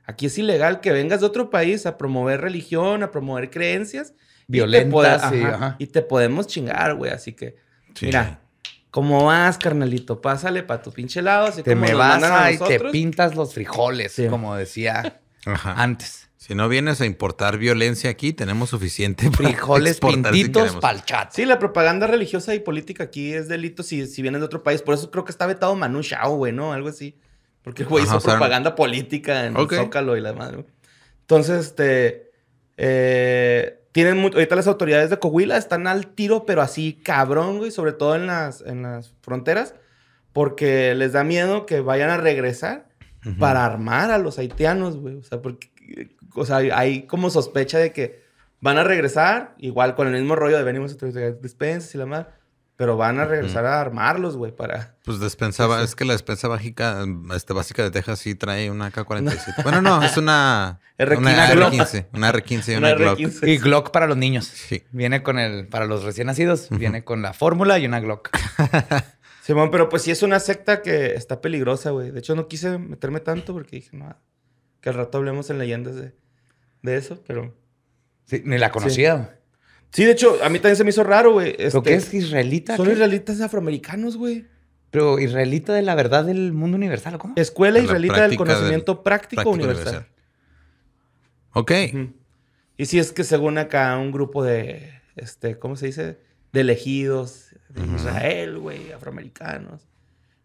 Aquí es ilegal que vengas de otro país a promover religión, a promover creencias. Violentas. Y te, Y te podemos chingar, güey. Así que, mira, ¿Cómo vas, carnalito? Pásale para tu pinche lado. Así te como me vas y te pintas los frijoles, como decía [LAUGHS] antes. Si no vienes a importar violencia aquí, tenemos suficiente frijoles pintitos si para el chat. Sí, la propaganda religiosa y política aquí es delito si, si vienes de otro país. Por eso creo que está vetado Manu Chao, güey, ¿no? Algo así. Porque güey hizo propaganda política en Zócalo y la madre. Entonces, este. Eh, tienen mucho. Ahorita las autoridades de Coahuila están al tiro, pero así cabrón, güey, sobre todo en las, en las fronteras, porque les da miedo que vayan a regresar para armar a los haitianos, güey. O sea, porque o sea, hay como sospecha de que van a regresar, igual con el mismo rollo de venimos a despensas y la madre. Pero van a regresar a armarlos, güey, para... Pues despensa, es que la despensa básica, este, básica de Texas sí trae una K-47. [LAUGHS] Bueno, no, es una... R una R15. Una R15 y [LAUGHS] una, Glock. Y Glock para los niños. Sí. Viene con el... Para los recién nacidos, viene con la fórmula y una Glock. [LAUGHS] Simón, pero pues sí es una secta que está peligrosa, güey. De hecho, no quise meterme tanto porque dije, no, que al rato hablemos en leyendas de de eso, pero. Sí, ni la conocía. Sí. de hecho, a mí también se me hizo raro, güey. Este, qué es israelita? Son israelitas afroamericanos, güey. Pero israelita de la verdad del mundo universal, ¿cómo? Escuela israelita del conocimiento práctico, universal. Ok. Y si es que según acá un grupo de, este, ¿cómo se dice? De elegidos de Israel, güey, afroamericanos.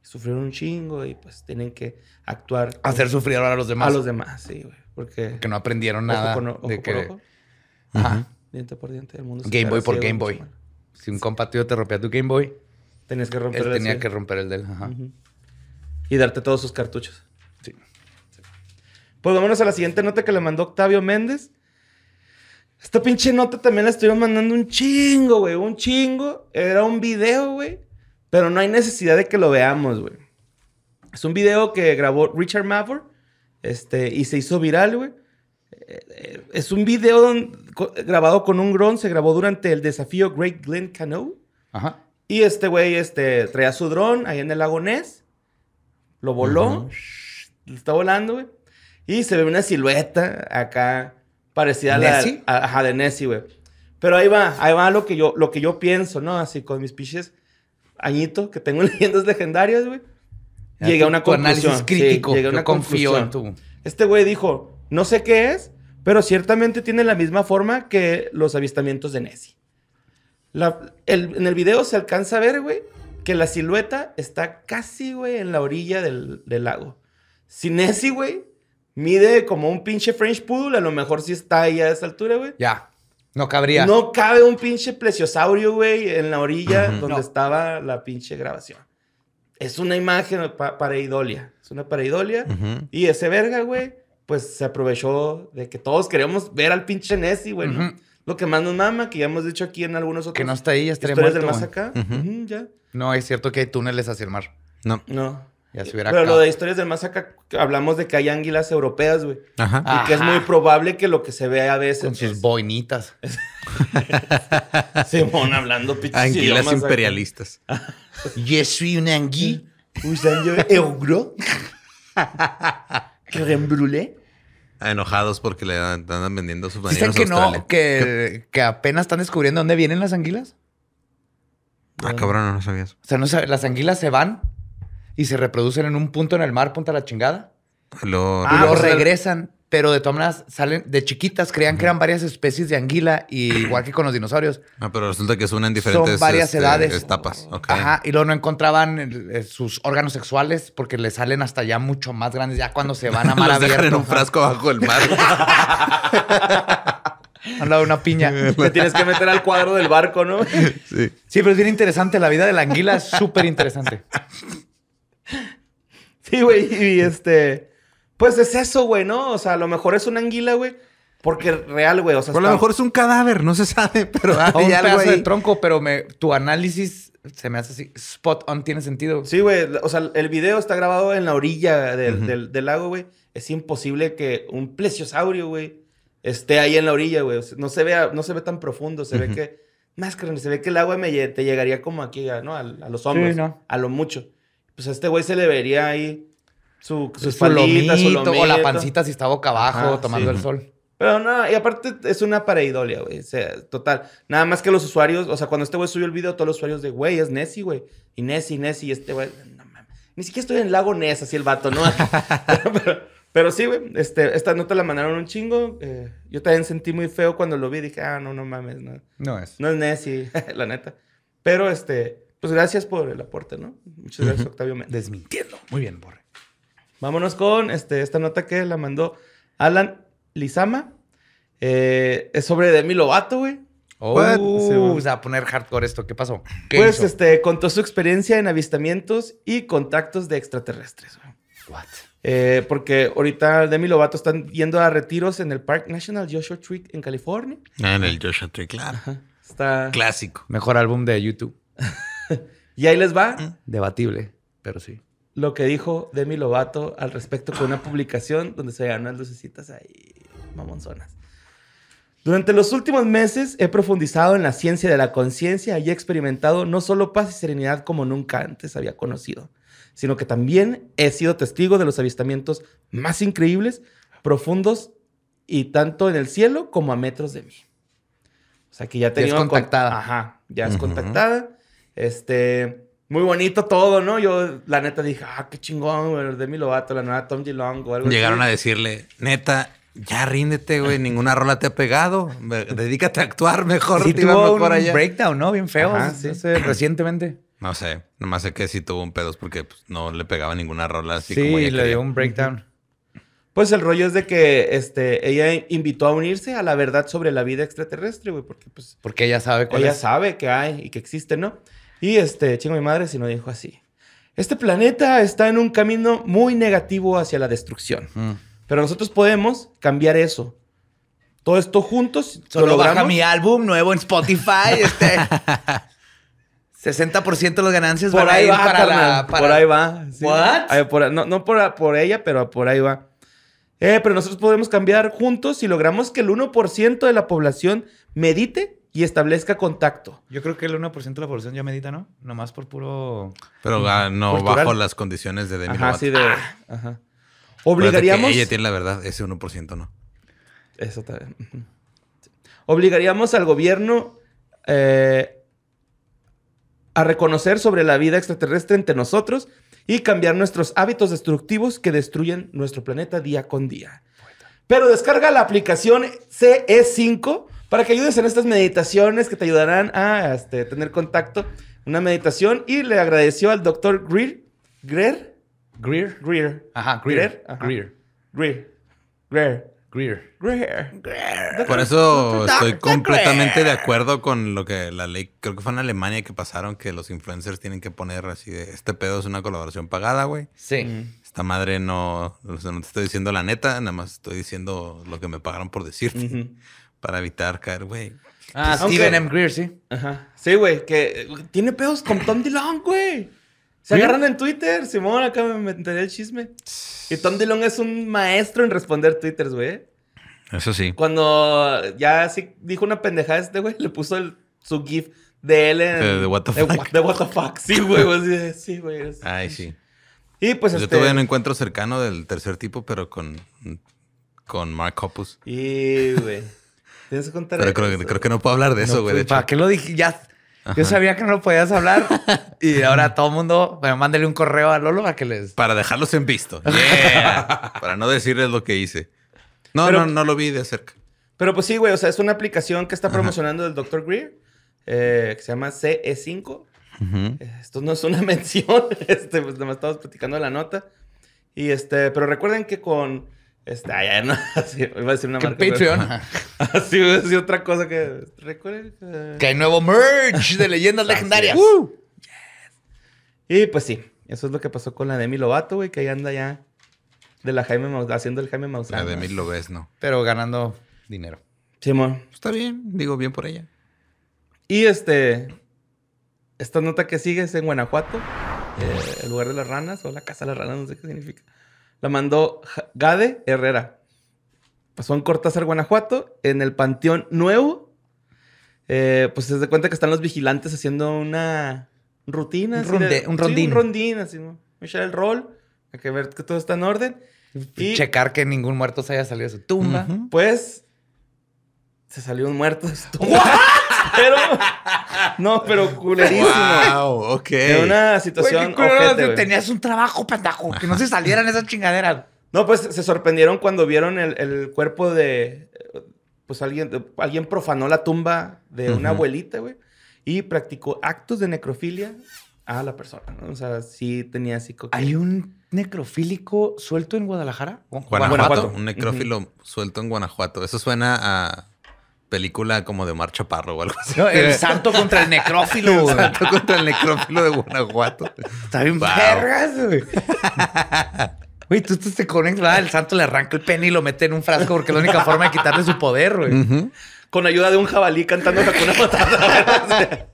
Sufrieron un chingo y pues tienen que actuar. Hacer sufrir a los demás. A los demás, sí, güey. Porque, no aprendieron nada. ojo de que... Ajá. Diente por diente. El mundo Game Boy por Game Boy. Si un compatido te rompía tu Game Boy, tenías que romper él el tenía que romper el del Ajá. Y darte todos sus cartuchos. Sí. Pues vámonos a la siguiente nota que le mandó Octavio Méndez. Esta pinche nota también la estuvieron mandando un chingo, güey. Un chingo. Era un video, güey. Pero no hay necesidad de que lo veamos, güey. Es un video que grabó Richard Mavor este, y se hizo viral, güey. Eh, eh, es un video grabado con un dron, se grabó durante el desafío Great Glen Canoe. Ajá. Y este güey este, traía su dron ahí en el lago Ness, lo voló, está volando, güey. Y se ve una silueta acá parecida a la de Nessie, güey. Pero ahí va, ahí va lo que yo, lo que yo pienso, ¿no? Así con mis piches añitos que tengo [LAUGHS] leyendas legendarias, güey. Llega a una conclusión. crítico. una Este güey dijo, no sé qué es, pero ciertamente tiene la misma forma que los avistamientos de Nessie. en el video se alcanza a ver, güey, que la silueta está casi, güey, en la orilla del, lago. Si Nessie, güey, mide como un pinche French Poodle, a lo mejor sí está ahí a esa altura, güey. Ya. No cabría. No cabe un pinche plesiosaurio, güey, en la orilla donde estaba la pinche grabación es una imagen para idolia. Es una para idolia Y ese verga, güey, pues se aprovechó de que todos queríamos ver al pinche Nessie, güey. Lo que más nos mama, que ya hemos dicho aquí en algunos otros. Que no está ahí, ya Después del más acá. ya. No, es cierto que hay túneles hacia el mar. No. No. Pero lo de historias del más hablamos de que hay anguilas europeas, güey. Ajá. Y que es muy probable que lo que se vea a veces. Con sus boinitas. [LAUGHS] Simón hablando pichos. Anguilas imperialistas. Yo [LAUGHS] soy un anguí usando euro. Enojados porque le andan vendiendo sus ¿Dicen que no? Que, que apenas están descubriendo dónde vienen las anguilas. Ah, cabrón, no lo sabías. O sea, no, las anguilas se van y se reproducen en un punto en el mar, punta la chingada. Lo, ah, pues regresan, pero de todas maneras salen de chiquitas, creían que eran varias especies de anguila, igual que con los dinosaurios. Ah, pero resulta que suenan en diferentes Son varias este, edades. etapas. Ajá, y luego no encontraban eh, sus órganos sexuales porque le salen hasta ya mucho más grandes, ya cuando se van a [LAUGHS] mar los abierto. en un frasco bajo el mar. Al [LAUGHS] de una piña. [LAUGHS] Te tienes que meter al cuadro del barco, ¿no? Sí. Sí, pero es bien interesante. La vida de la anguila es súper interesante sí, güey, y este. Pues es eso, güey, ¿no? O sea, a lo mejor es una anguila, güey. Porque real, güey. O sea, a lo mejor es un cadáver, no se sabe, [LAUGHS] pero hay un pedazo tronco, pero tu análisis se me hace así. Spot on tiene sentido. Sí, güey. O sea, el video está grabado en la orilla del, lago, güey. Es imposible que un plesiosaurio, güey, esté ahí en la orilla, güey. no, se vea, no se ve tan profundo. Se ve que. Más que se ve que el agua me, te llegaría como aquí, ¿no? A, los hombros. no. A lo mucho pues a este güey se le vería ahí su, su, su, o la pancita si está boca abajo tomando el sol. Pero no, y aparte es una pareidolia, güey. O sea, total. Nada más que los usuarios, o sea, cuando este güey subió el video, todos los usuarios de, güey, es Nessie, güey. Y Nessie, Nessie, y este güey, Ni siquiera estoy en el lago Ness, así el vato, ¿no? [LAUGHS] pero, sí, güey, este, esta nota la mandaron un chingo. Eh, yo también sentí muy feo cuando lo vi. Dije, ah, no, no mames, no. No es. No es Nessie, [LAUGHS] la neta. Pero este, pues gracias por el aporte, ¿no? Muchas gracias, Octavio. Desmintiendo. Muy bien, Borre. Vámonos con este, esta nota que la mandó Alan Lizama. Eh, es sobre Demi Lovato, güey. Oh, se va a poner hardcore esto. ¿Qué pasó? pues este contó su experiencia en avistamientos y contactos de extraterrestres. What? Eh, porque ahorita Demi Lovato están yendo a retiros en el Park National Joshua Tree en California. Ah, en el Joshua Tree, claro. Está clásico. Mejor álbum de YouTube. [LAUGHS] Y ahí les va. Mm. Debatible, pero sí. Lo que dijo Demi Lovato al respecto con una publicación donde se veían unas lucecitas ahí mamonzonas. Durante los últimos meses he profundizado en la ciencia de la conciencia y he experimentado no solo paz y serenidad como nunca antes había conocido, sino que también he sido testigo de los avistamientos más increíbles, profundos y tanto en el cielo como a metros de mí. O sea que ya te es contactada. Ajá, ya es uh contactada. Este, muy bonito todo, ¿no? Yo, la neta, dije, ah, qué chingón, güey, Demi Lovato, la nueva Tom Long o algo Llegaron a decirle, neta, ya ríndete, güey, ninguna rola te ha pegado. Dedícate a actuar mejor. Sí, tuvo un breakdown, ¿no? Bien feo. sí. recientemente. No sé, nomás sé que sí tuvo un pedos porque pues, no le pegaba ninguna rola así sí, como le dio un breakdown. Pues el rollo es de que este, ella invitó a unirse a la verdad sobre la vida extraterrestre, güey, porque pues... Porque ella sabe cuál Ella sabe que hay y que existe, ¿no? Y este, chingo mi madre, si no dijo así. Este planeta está en un camino muy negativo hacia la destrucción. Mm. Pero nosotros podemos cambiar eso. Todo esto juntos. Solo lo logramos. baja mi álbum nuevo en Spotify. 60% este. [LAUGHS] de las ganancias por ahí va, para, la, Por ahí va. What? no, por, ella, pero por ahí va. Eh, pero nosotros podemos cambiar juntos si logramos que el 1% de la población medite y establezca contacto. Yo creo que el 1% de la población ya medita, ¿no? Nomás por puro. Pero ah, no bajo las condiciones de Demi Ajá, sí, de. Ah. Ajá. Obligaríamos. ella tiene la verdad, ese 1% no. Eso también. Obligaríamos al gobierno eh, a reconocer sobre la vida extraterrestre entre nosotros y cambiar nuestros hábitos destructivos que destruyen nuestro planeta día con día. Pero descarga la aplicación CE5 para que ayudes en estas meditaciones que te ayudarán a este, tener contacto. Una meditación y le agradeció al doctor Greer. Greer. Greer. Greer. Ajá, Greer. Greer. Greer. Greer. Greer. Greer. Greer. Por eso estoy completamente de acuerdo con lo que la ley, creo que fue en Alemania que pasaron, que los influencers tienen que poner así de, este pedo es una colaboración pagada, güey. Sí. Esta madre no, no te estoy diciendo la neta, nada más estoy diciendo lo que me pagaron por decir para evitar caer, güey. Ah, Steven M. Greer, sí. Ajá. Sí, güey, que tiene pedos con Tom DeLonge, güey. Se agarran en Twitter, Simón, acá me enteré el chisme. Y Tom DeLonge es un maestro en responder twitters, güey. Eso sí. Cuando ya sí dijo una pendejada este, güey, le puso su gif de él en... De, what the de, fuck. sí, güey. sí, güey. Ay, sí. Y pues Yo tuve este- un encuentro cercano del tercer tipo, pero con, con Mark Hoppus. Y, güey. Tienes que contar. Pero creo, que no puedo hablar de eso, güey. Pues, ¿Para qué lo dije? Ya. Yo sabía que no lo podías hablar [LAUGHS] y ahora todo el mundo, bueno, mándale un correo a Lolo para que les... Para dejarlos en visto. [LAUGHS] Yeah. para no decirles lo que hice. No, no, no lo vi de cerca. Pero pues sí, güey, o sea, es una aplicación que está promocionando el Dr. Greer, eh, que se llama CE5. Esto no es una [LAUGHS] mención, este, pues nada más estamos platicando la nota. Y este, pero recuerden que con Está ah, ya no. [LAUGHS] Así, iba a decir una marca. Patreon. [LAUGHS] Así iba a decir otra cosa que. Recuerden. Que... hay nuevo merch de leyendas [LAUGHS] legendarias. Uh, Y pues sí, eso es lo que pasó con la Demi Lovato, güey, que ahí anda ya de la Jaime Maus haciendo el Jaime Maussan. La Demi lo ves, ¿no? Pero ganando dinero. Sí, amor. Pues está bien, digo, bien por ella. Y este. Esta nota que sigue es en Guanajuato, eh, el lugar de las ranas o la casa de las ranas, no sé qué significa. La mandó Gade Herrera. Pasó en Cortázar, Guanajuato, en el Panteón Nuevo. Eh, pues se da cuenta que están los vigilantes haciendo una rutina. Un, así un rondín. un rondín, así, ¿no? el rol, hay que ver que todo está en orden. Pues y checar que ningún muerto se haya salido de su tumba. Pues se salió un muerto de su tumba pero. No, pero culerísimo. Wow, ok. De una situación. ojete, tenías un trabajo, pendejo, que no se salieran esas chingaderas. No, pues se sorprendieron cuando vieron el, cuerpo de. Pues alguien, alguien profanó la tumba de una abuelita, güey. Y practicó actos de necrofilia a la persona, O sea, sí tenía así. Hay un necrofílico suelto en Guadalajara. Guanajuato. Un necrófilo suelto en Guanajuato. Eso suena a película como de Marcha Parro o algo así. el santo contra el necrófilo. el santo contra el necrófilo de Guanajuato. Está bien wow. güey. Güey, tú, tú, te conectas, el santo le arranca el pene y lo mete en un frasco porque es la única forma de quitarle su poder, güey. Con ayuda de un jabalí cantando una patada.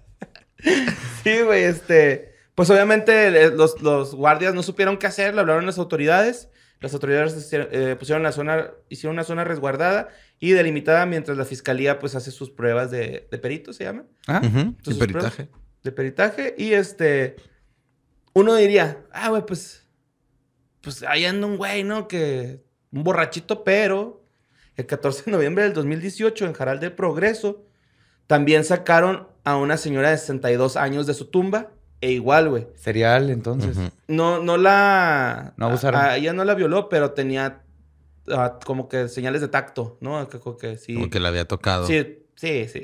sí, güey, este... Pues obviamente eh, los, los guardias no supieron qué hacer, le hablaron a las autoridades... Las autoridades eh, pusieron la zona, hicieron una zona resguardada y delimitada mientras la fiscalía pues hace sus pruebas de, de perito, se llama. Ah, de peritaje. De peritaje y este, uno diría, ah, güey, pues, pues ahí anda un güey, ¿no? Que un borrachito, pero el 14 de noviembre del 2018 en Jaral del Progreso también sacaron a una señora de 62 años de su tumba e igual, güey. Serial, entonces. No, no la. No abusaron. ella no la violó, pero tenía ah, como que señales de tacto, ¿no? Que, que sí. Como que la había tocado. Sí, sí, sí.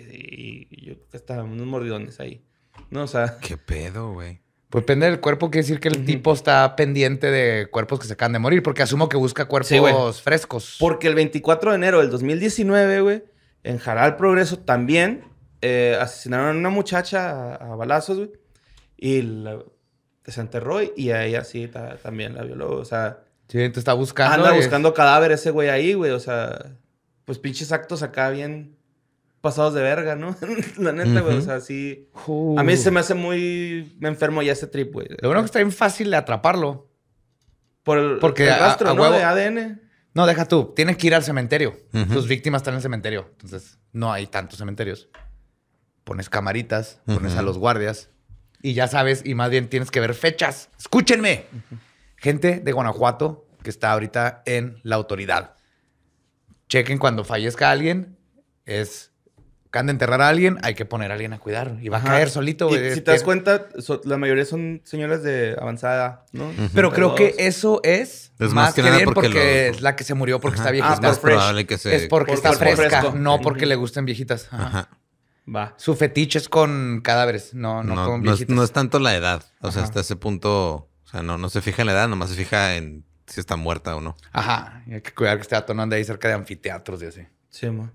Y yo creo que estaban unos mordidones ahí. No, o sea. Qué pedo, güey. Pues depende del cuerpo, quiere decir que el tipo está pendiente de cuerpos que se acaban de morir, porque asumo que busca cuerpos frescos. Porque el 24 de enero del 2019, güey, en Jaral Progreso también eh, asesinaron a una muchacha a balazos, güey. Y la, se y a ella sí también la violó, o sea... está buscando... Anda buscando cadáver ese güey ahí, güey, o sea... Pues pinches actos acá bien pasados de verga, ¿no? [LAUGHS] la neta, güey, o sea, sí... Uh. A mí se me hace muy... Me enfermo ya ese trip, güey. Lo bueno que está bien fácil de atraparlo. Por el, Porque el rastro, ¿no? De ADN. No, deja tú. Tienes que ir al cementerio. Tus Sus víctimas están en el cementerio. Entonces, no hay tantos cementerios. Pones camaritas, pones a los guardias, y ya sabes, y más bien tienes que ver fechas. Escúchenme. Gente de Guanajuato que está ahorita en la autoridad. Chequen cuando fallezca alguien. Es que han de enterrar a alguien, hay que poner a alguien a cuidar. Y va a caer solito. si te das cuenta, la mayoría son señoras de avanzada, ¿no? Pero creo que eso es, más que, bien porque, es la que se murió porque está ah, viejita está Es porque, está fresca, no porque le gusten viejitas. Ajá. Va. Su fetiche es con cadáveres, no, no, con no no es, tanto la edad. O sea, hasta ese punto, o sea, no, no se fija en la edad, nomás se fija en si está muerta o no. Ajá. Y hay que cuidar que esté atonando ahí cerca de anfiteatros y así. Sí, ma.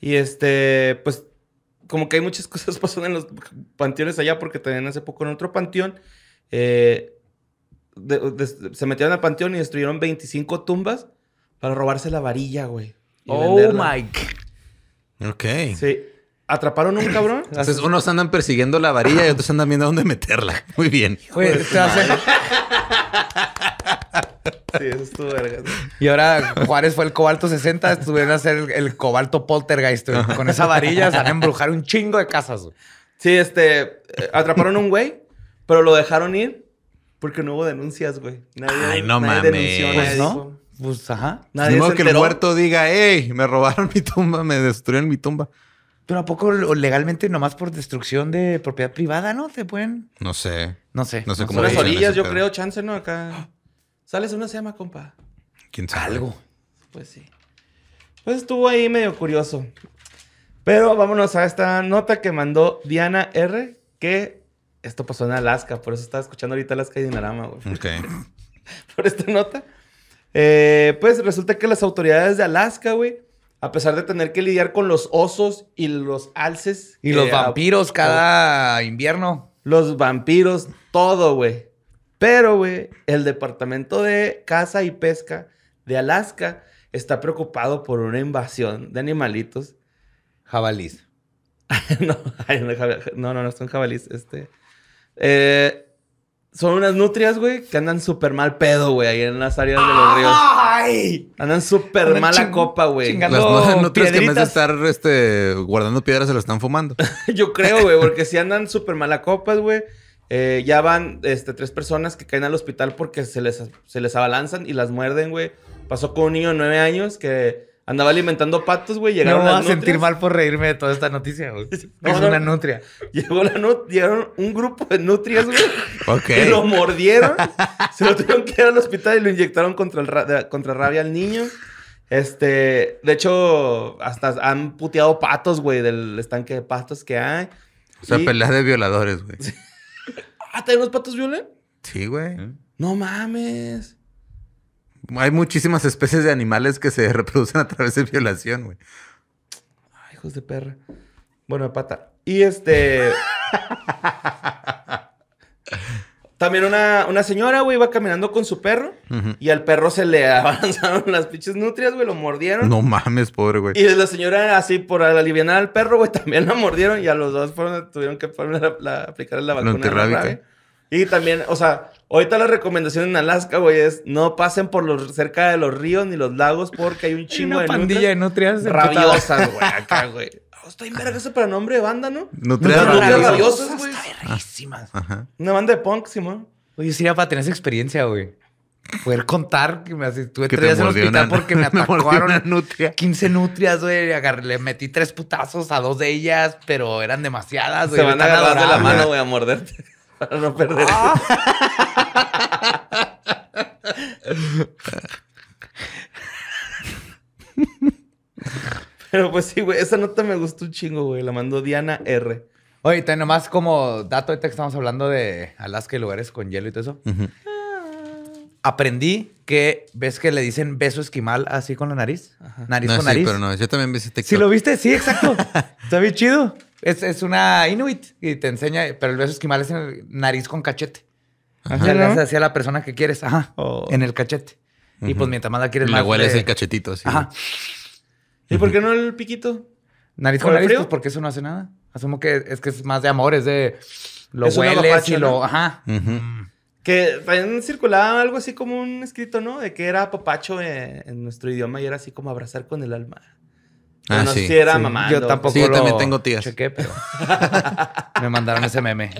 Y este, pues, como que hay muchas [LAUGHS] cosas pasando en los panteones allá, porque también hace poco en otro panteón eh, se metieron al panteón y destruyeron 25 tumbas para robarse la varilla, güey. Oh my Ok. Sí atraparon un cabrón. [CLEARS THROAT] Entonces, unos andan persiguiendo la varilla y otros andan viendo dónde meterla. [LAUGHS] Muy bien. Pues, [LAUGHS] sí, eso verga. Y ahora Juárez fue el cobalto 60, estuvieron a hacer el, cobalto poltergeist. Con esa varilla se van a embrujar un chingo de casas. Sí, este, eh, atraparon un güey, pero lo dejaron ir porque no hubo denuncias, güey. Nadie, Ay, no mames. Denunció, pues, ¿no? Pues, ajá. no que el muerto diga, hey, me robaron mi tumba, me destruyeron mi tumba. Pero ¿a poco legalmente nomás por destrucción de propiedad privada, no? ¿Te pueden...? No sé. No sé. No sé cómo... Las orillas, yo creo, chance, ¿no? Acá... Sales una se llama, compa. ¿Quién sabe? Algo. Pues sí. Pues estuvo ahí medio curioso. Pero vámonos a esta nota que mandó Diana R. Que esto pasó pues, en Alaska. Por eso estaba escuchando ahorita Alaska y Narama güey. Ok. [LAUGHS] por esta nota. Eh, pues resulta que las autoridades de Alaska, güey a pesar de tener que lidiar con los osos y los alces. Y los vampiros cada invierno. Los vampiros, todo, güey. Pero, güey, el Departamento de Caza y Pesca de Alaska está preocupado por una invasión de animalitos. Jabalís. [LAUGHS] no, no, no, no, un jabalís. Este. Eh, son unas nutrias, güey, que andan súper mal pedo, güey, ahí en las áreas de los ríos. ¡Ay! Andan súper mala copa, güey. Las nutrias que en vez de estar este, guardando piedras se lo están fumando. [LAUGHS] Yo creo, güey, porque si andan súper mala copas, güey. Eh, ya van este, tres personas que caen al hospital porque se les, se les abalanzan y las muerden, güey. Pasó con un niño de nueve años que Andaba alimentando patos, güey. Llegaron no me a sentir mal por reírme de toda esta noticia, güey. [LAUGHS] es una nutria. Llegó la nutria. llegaron un grupo de nutrias, güey. ok. Y [LAUGHS] lo mordieron. [LAUGHS] se lo tuvieron que ir al hospital y lo inyectaron contra, el contra rabia al niño. Este, de hecho, hasta han puteado patos, güey, del estanque de patos que hay. O sea, pelea de violadores, güey. ¿Ah, hay los patos violentos? Sí, güey. ¿Eh? No mames. Hay muchísimas especies de animales que se [LAUGHS] reproducen a través de violación, güey. Ay, hijos de perra. Bueno, pata. Y este. [LAUGHS] También una, una señora, güey, iba caminando con su perro y al perro se le avanzaron [LAUGHS] las pinches nutrias, güey, lo mordieron. No mames, pobre, güey. Y la señora, así, por aliviar al perro, güey, también la mordieron y a los dos fueron, tuvieron que poner la, la, aplicar la vacuna. Y también, o sea, ahorita la recomendación en Alaska, güey, es no pasen por los cerca de los ríos ni los lagos porque hay un chingo hay una de pandilla de nutrias rabiosas, güey, [LAUGHS] acá, güey. Oh, estoy en verga ese para nombre de banda, ¿no? Nutrias, rabiosas, güey. Ah, rarísimas. Una banda de punk, Simón. Sí, Oye, sería para tener esa experiencia, güey poder contar que me asistió tres días en el hospital porque [LAUGHS] me atacaron nutria. 15 nutrias, güey. Le metí tres putazos a dos de ellas, pero eran demasiadas, güey. Se van a agarrar de la mano, güey, a morderte. Para no perder. Ah. Pero pues sí, güey, esa nota me gustó un chingo, güey. La mandó Diana R. Oye, te nomás como dato, ahorita que estamos hablando de Alaska y lugares con hielo y todo eso. Aprendí que ves que le dicen beso esquimal así con la nariz. Nariz con sí, nariz. Pero no, yo también vi ese lo viste, sí, exacto. [LAUGHS] Está bien chido. Es, una Inuit y te enseña, pero el beso esquimal es en el nariz con cachete. Ajá. Ya le haces así a la persona que quieres, ajá, oh. en el cachete. Y pues mientras más la quieres, más. le hueles el cachetito, así. Ajá. ¿Y por qué no el piquito? Nariz con nariz, pues porque eso no hace nada. Asumo que es que es más de amor, es de lo hueles y lo. Ajá. Que circulaba algo así como un escrito, ¿no? De que era papacho eh, en nuestro idioma y era así como abrazar con el alma. Ah, no si era mamá. Pues, yo tampoco. Sí, también tengo tías. Chequé, pero [LAUGHS] me mandaron ese meme.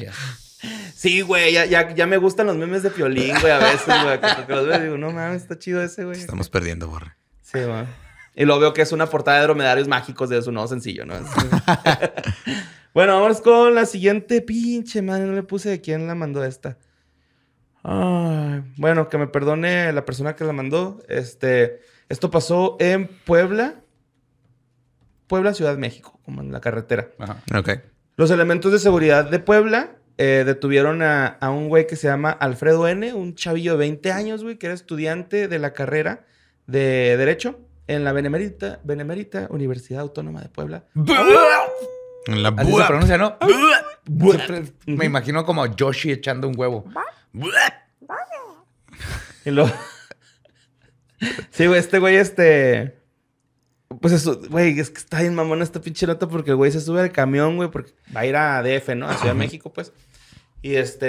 Sí, güey, ya, ya, me gustan los memes de Piolín, güey, a veces, güey. digo, no mames, está chido ese, güey. Estamos perdiendo, borre. Sí, güey. Y lo veo que es una portada de dromedarios mágicos de eso, no, sencillo, ¿no? [LAUGHS] bueno, vamos con la siguiente. Pinche madre, no le puse de quién la mandó esta. Ay, bueno, que me perdone la persona que la mandó. Este, esto pasó en Puebla. Puebla, Ciudad de México, como en la carretera. Ajá. Okay. Los elementos de seguridad de Puebla eh, detuvieron a, un güey que se llama Alfredo N., un chavillo de 20 años, güey, que era estudiante de la carrera de Derecho en la Benemérita, Benemérita Universidad Autónoma de Puebla. En la Así se pronuncia, ¿no? Me imagino como Yoshi echando un huevo. y [LAUGHS] sí, güey, este güey, este... Pues eso, güey, es que está bien mamón esta pinche nota porque el güey se sube al camión, güey, porque va a ir a DF, ¿no? A Ciudad de México, pues. Y este,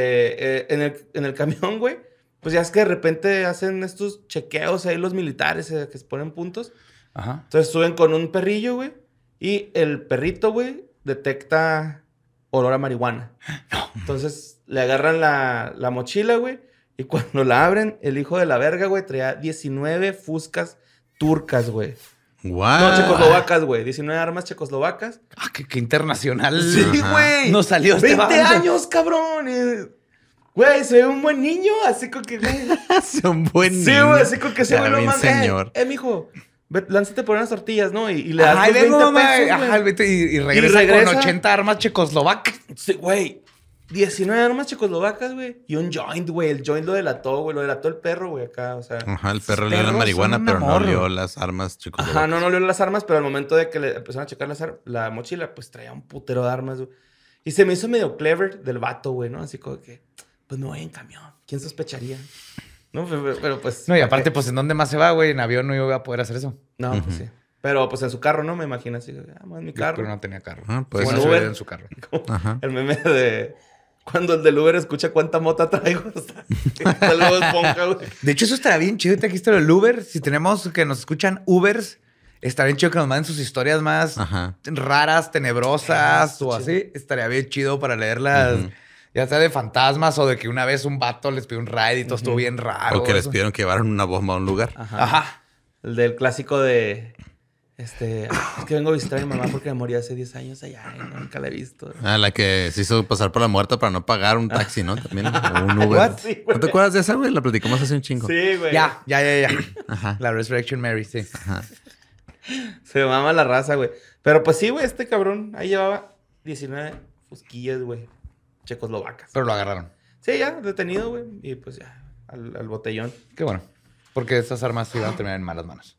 eh, en, el, en el camión, güey, pues ya es que de repente hacen estos chequeos ahí los militares eh, que se ponen puntos. Ajá. Entonces suben con un perrillo, güey, y el perrito, güey, detecta olor a marihuana. [GASPS] No. Entonces le agarran la, la mochila, güey, y cuando la abren, el hijo de la verga, güey, traía 19 fuscas turcas, güey. No, checoslovacas, güey. 19 armas checoslovacas. Ah, qué, internacional. Sí, güey. Nos salió este 20 años, cabrón. Eh. Güey, soy un buen niño, así como que, güey. [LAUGHS] un buen niño. Sí, güey, así con que se ve lo eh, Señor. Eh, eh, mijo. Lánzate por unas tortillas, ¿no? Y, le das Ay, 20 ajá, y, y, regresa y, regresa con 80 armas checoslovacas. Sí, güey. 19 armas checoslovacas, güey. Y un joint, güey. El joint lo delató, güey. Lo delató el perro, güey, acá, o sea. Ajá, el perro le dio la marihuana, pero no no dio las armas chicos. Ajá, no, no dio las armas, pero al momento de que le empezaron a checar las la mochila, pues traía un putero de armas, güey. Y se me hizo medio clever del vato, güey, ¿no? Así como que, pues no voy en camión. ¿Quién sospecharía? No, pero, pues. No, y aparte, pues, ¿en dónde más se va, güey? En avión no iba a poder hacer eso. No, pues sí. Pero pues en su carro, ¿no? Me imagino así. Ah, en mi carro. Pero no tenía carro. Ah, pues en su carro. [LAUGHS] Ajá. El meme de cuando el del Uber escucha cuánta mota traigo. [LAUGHS] De hecho, eso estaría bien chido. Te aquí está el Uber. Si tenemos que nos escuchan Ubers, estaría bien chido que nos manden sus historias más raras, tenebrosas ah, o así. Estaría bien chido para leerlas. Ya sea de fantasmas o de que una vez un vato les pidió un ride y todo estuvo bien raro. O que les pidieron que llevaran una bomba a un lugar. Ajá. El del clásico de este, es que vengo a visitar a mi mamá porque me morí hace 10 años allá y nunca la he visto. Ah, la que se hizo pasar por la muerta para no pagar un taxi, ¿no? También, o un Uber. te acuerdas de esa, güey? La platicamos hace un chingo. Sí, güey. Ya, ya, ya, ya. Ajá. La Resurrection Mary, sí. Ajá. Se mama la raza, güey. Pero pues sí, güey, este cabrón ahí llevaba 19 fusquillas, güey. Checoslovacas. Pero lo agarraron. Sí, ya, detenido, güey. Y pues ya, al botellón. Qué bueno. Porque esas armas iban a terminar en malas manos.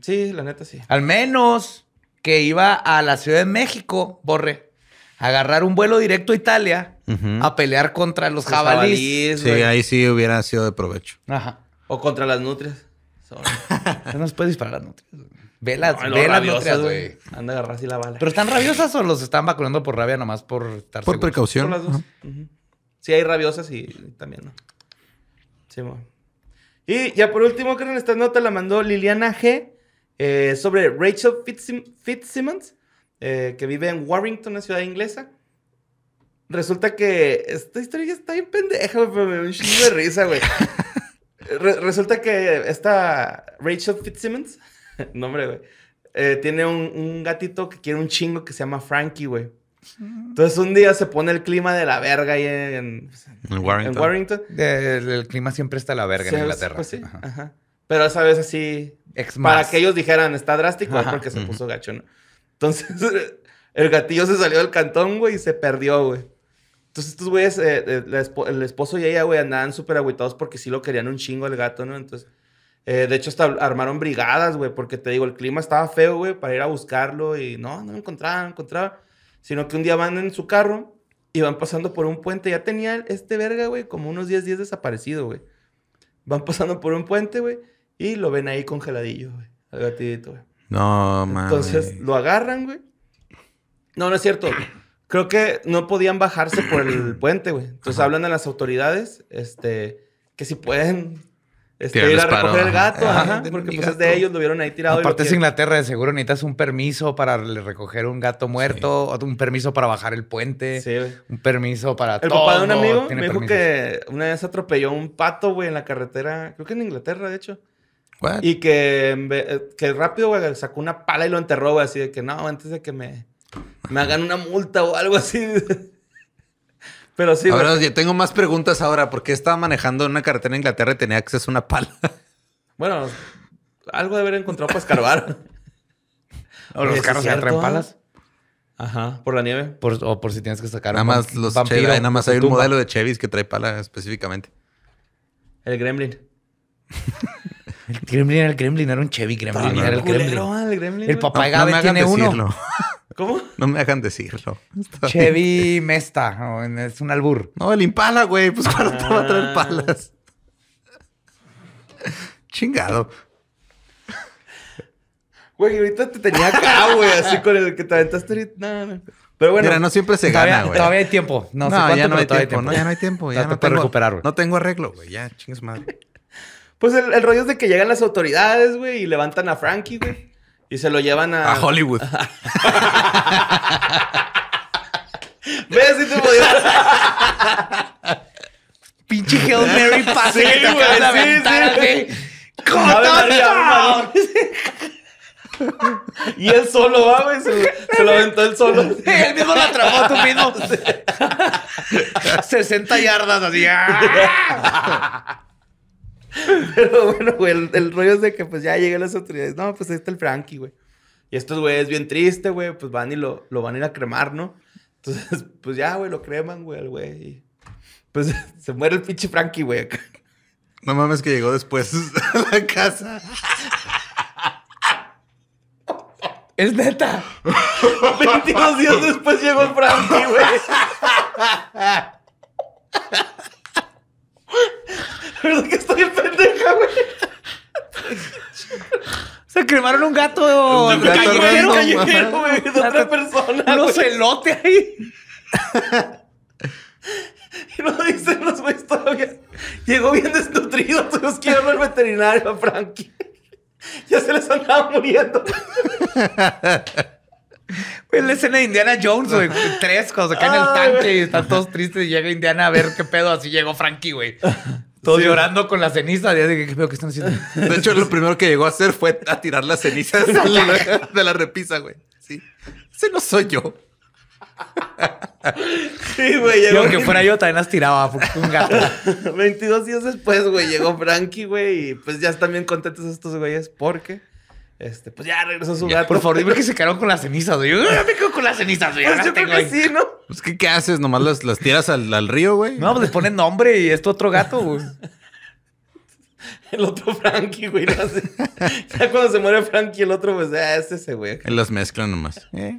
Sí, la neta sí. Al menos que iba a la Ciudad de México, Borre, a agarrar un vuelo directo a Italia a pelear contra los, jabalíes. sí, ahí sí hubiera sido de provecho. Ajá. O contra las nutrias. [LAUGHS] no nos puede disparar las nutrias. Ve las, nutrias, güey. Anda a agarrar así la bala. ¿Pero están rabiosas o los están vacunando por rabia nomás por estar Por precaución. Sí, hay rabiosas y también, ¿no? Sí, bueno. Y ya por último, creo esta nota la mandó Liliana G. Eh, sobre Rachel Fitzsimmons, eh, que vive en Warrington, una ciudad inglesa. Resulta que esta historia está bien pendeja, pero me un chingo de risa, güey. [LAUGHS] resulta que esta Rachel Fitzsimmons, [LAUGHS] nombre, güey, eh, tiene un, un, gatito que quiere un chingo que se llama Frankie, güey. Entonces un día se pone el clima de la verga ahí en, pues, en Warrington. el, clima siempre está la verga en Inglaterra. Pues Pero esa vez así, para que ellos dijeran, está drástico, porque se puso gacho, Entonces [LAUGHS] el gatillo se salió del cantón, güey, y se perdió, güey. Entonces estos güeyes, eh, eh, el, esposo y ella, güey, andaban súper agüitados porque sí lo querían un chingo el gato, ¿no? Entonces... Eh, de hecho, hasta armaron brigadas, güey, porque te digo, el clima estaba feo, güey, para ir a buscarlo y no, no lo encontraba, no lo Sino que un día van en su carro y van pasando por un puente. Ya tenía este verga, güey, como unos 10 días desaparecido, güey. Van pasando por un puente, güey, y lo ven ahí congeladillo, güey. Al gatito, güey. No, man. Entonces lo agarran, güey. No, no es cierto. Creo que no podían bajarse por el puente, güey. Entonces hablan a las autoridades, este, que si pueden este, ir a recoger el gato, porque pues es de ellos, lo vieron ahí tirado. Aparte es Inglaterra, de seguro necesitas un permiso para recoger un gato muerto, un permiso para bajar el puente, un permiso para El papá de un amigo me dijo que una vez atropelló un pato, güey, en la carretera, creo que en Inglaterra, de hecho. Y que, eh, que rápido, güey, sacó una pala y lo enterró, güey, así de que no, antes de que me, me hagan una multa o algo así. [LAUGHS] Pero sí. tengo más preguntas ahora. ¿Por qué estaba manejando una carretera en Inglaterra y tenía acceso a una pala? Bueno, algo de haber encontrado para escarbar. [LAUGHS] o los carros ya traen palas. Ajá, por la nieve. o por si tienes que sacar. Nada más los nada más hay un modelo de Chevys que trae pala específicamente. El Gremlin. [LAUGHS] el Gremlin era el Gremlin, era un Chevy Gremlin. Era el, Gremlin. el papá de Gabe tiene uno. [LAUGHS] ¿Cómo? No me dejan decirlo. [LAUGHS] Chevy Mesta, es un albur. No, el Impala, güey. Pues cuando te va a traer ah. palas. Chingado. Güey, ahorita te tenía acá, güey, así con el que te aventaste Pero bueno. Mira, no siempre se gana, güey. Todavía hay tiempo. No, ya no hay tiempo, No, [LAUGHS] ya no hay tiempo. Ya no, te tengo, recuperar, güey. No tengo arreglo, güey. Ya, chingas madre. Pues el, rollo es de que llegan las autoridades, güey, y levantan a Frankie, güey. Y se lo llevan a. A Hollywood. [LAUGHS] Ve, si te podías? Pinche Hail Mary pase sí, güey, sí, y él solo va, güey. Se, lo aventó él solo. él mismo lo atrapó, tú mismo. 60 [LAUGHS] yardas así. ¡ah! [LAUGHS] Pero bueno, güey, el, rollo es de que pues ya llegan las autoridades. No, pues ahí está el Frankie, güey. Y estos güeyes bien triste, güey, pues van y lo, lo van a ir a cremar, ¿no? Entonces, [LAUGHS] pues ya, güey, lo creman, güey, al güey. pues [LAUGHS] se muere el pinche Frankie, güey. No mames que llegó después a la casa. Es neta. 22 días después llegó Frankie, güey. [LAUGHS] verdad que estoy pendeja, güey. Se cremaron un gato, un gato callejero, güey, de otra persona. Un celote ahí. [LAUGHS] y no dicen los güeyes todavía. Llegó bien desnutrido, los [LAUGHS] quiero al veterinario, a Frankie. Ya se les andaba muriendo. Güey, la escena de Indiana Jones, güey. Tres cosas, acá en el tanque y están todos tristes. Y llega Indiana a ver qué pedo. Así llegó Frankie, güey todo llorando con la ceniza. Ya de ¿qué veo que están haciendo? De hecho, lo primero que llegó a hacer fue a tirar las cenizas [LAUGHS] de la, repisa, güey. Sí. Ese no soy yo. Sí, güey. aunque fuera yo, también las tiraba. Un gato. 22 [LAUGHS] días después, güey, llegó Frankie, güey. Y pues ya están bien contentos estos güeyes qué? Este, pues ya regresó a su hogar. Por favor, dime que se quedaron con las cenizas, güey. Yo me quedo con las cenizas, güey. Pues yo creo que sí, ¿no? Pues, ¿qué, qué haces? ¿Nomás las, las tiras al, al, río, güey? No, pues le ponen nombre y es tu otro gato, güey. [LAUGHS] El otro Frankie, güey. Ya cuando se muere Frankie, el otro, pues, este es ese, güey. Él las mezcla nomás. ¿Eh?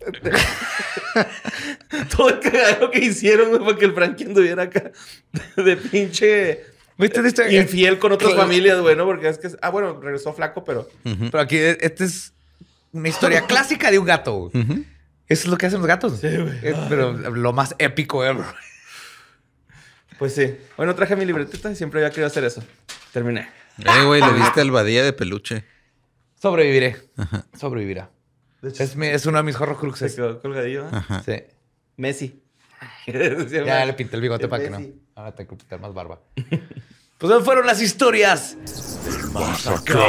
[LAUGHS] Todo el cagado que hicieron, güey, para que el Frankie anduviera acá de pinche ¿Viste? infiel con otras familias, güey, ¿no? Porque es que. Ah, bueno, regresó flaco, pero. Pero aquí, e, esta es una historia [LAUGHS] clásica de un gato. Eso es lo que hacen los gatos. Sí, güey. Pero lo más épico ever. Pues sí. Bueno, traje mi libretita y siempre había querido hacer eso. Terminé. Eh, güey, le viste al de peluche. Sobreviviré. Sobrevivirá. es, uno de mis horror cruxes. colgadillo. ¿eh? Sí. Messi. [LAUGHS] ya le pinté el bigote para que no. Ahora tengo que pintar más barba. [LAUGHS] pues esas fueron las historias del masacre.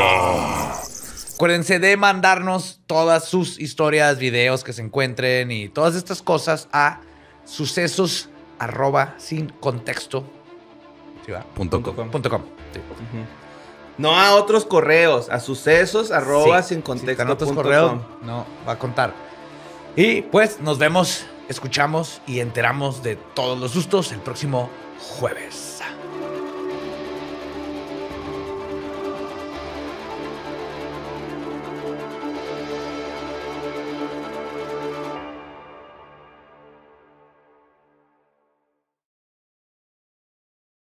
Acuérdense de mandarnos todas sus historias, videos que se encuentren y todas estas cosas a sucesos sin contexto. ¿sí va? Punto com. No a otros correos, a sucesos sin contexto. no va a contar. Y pues nos vemos escuchamos y enteramos de todos los sustos el próximo jueves.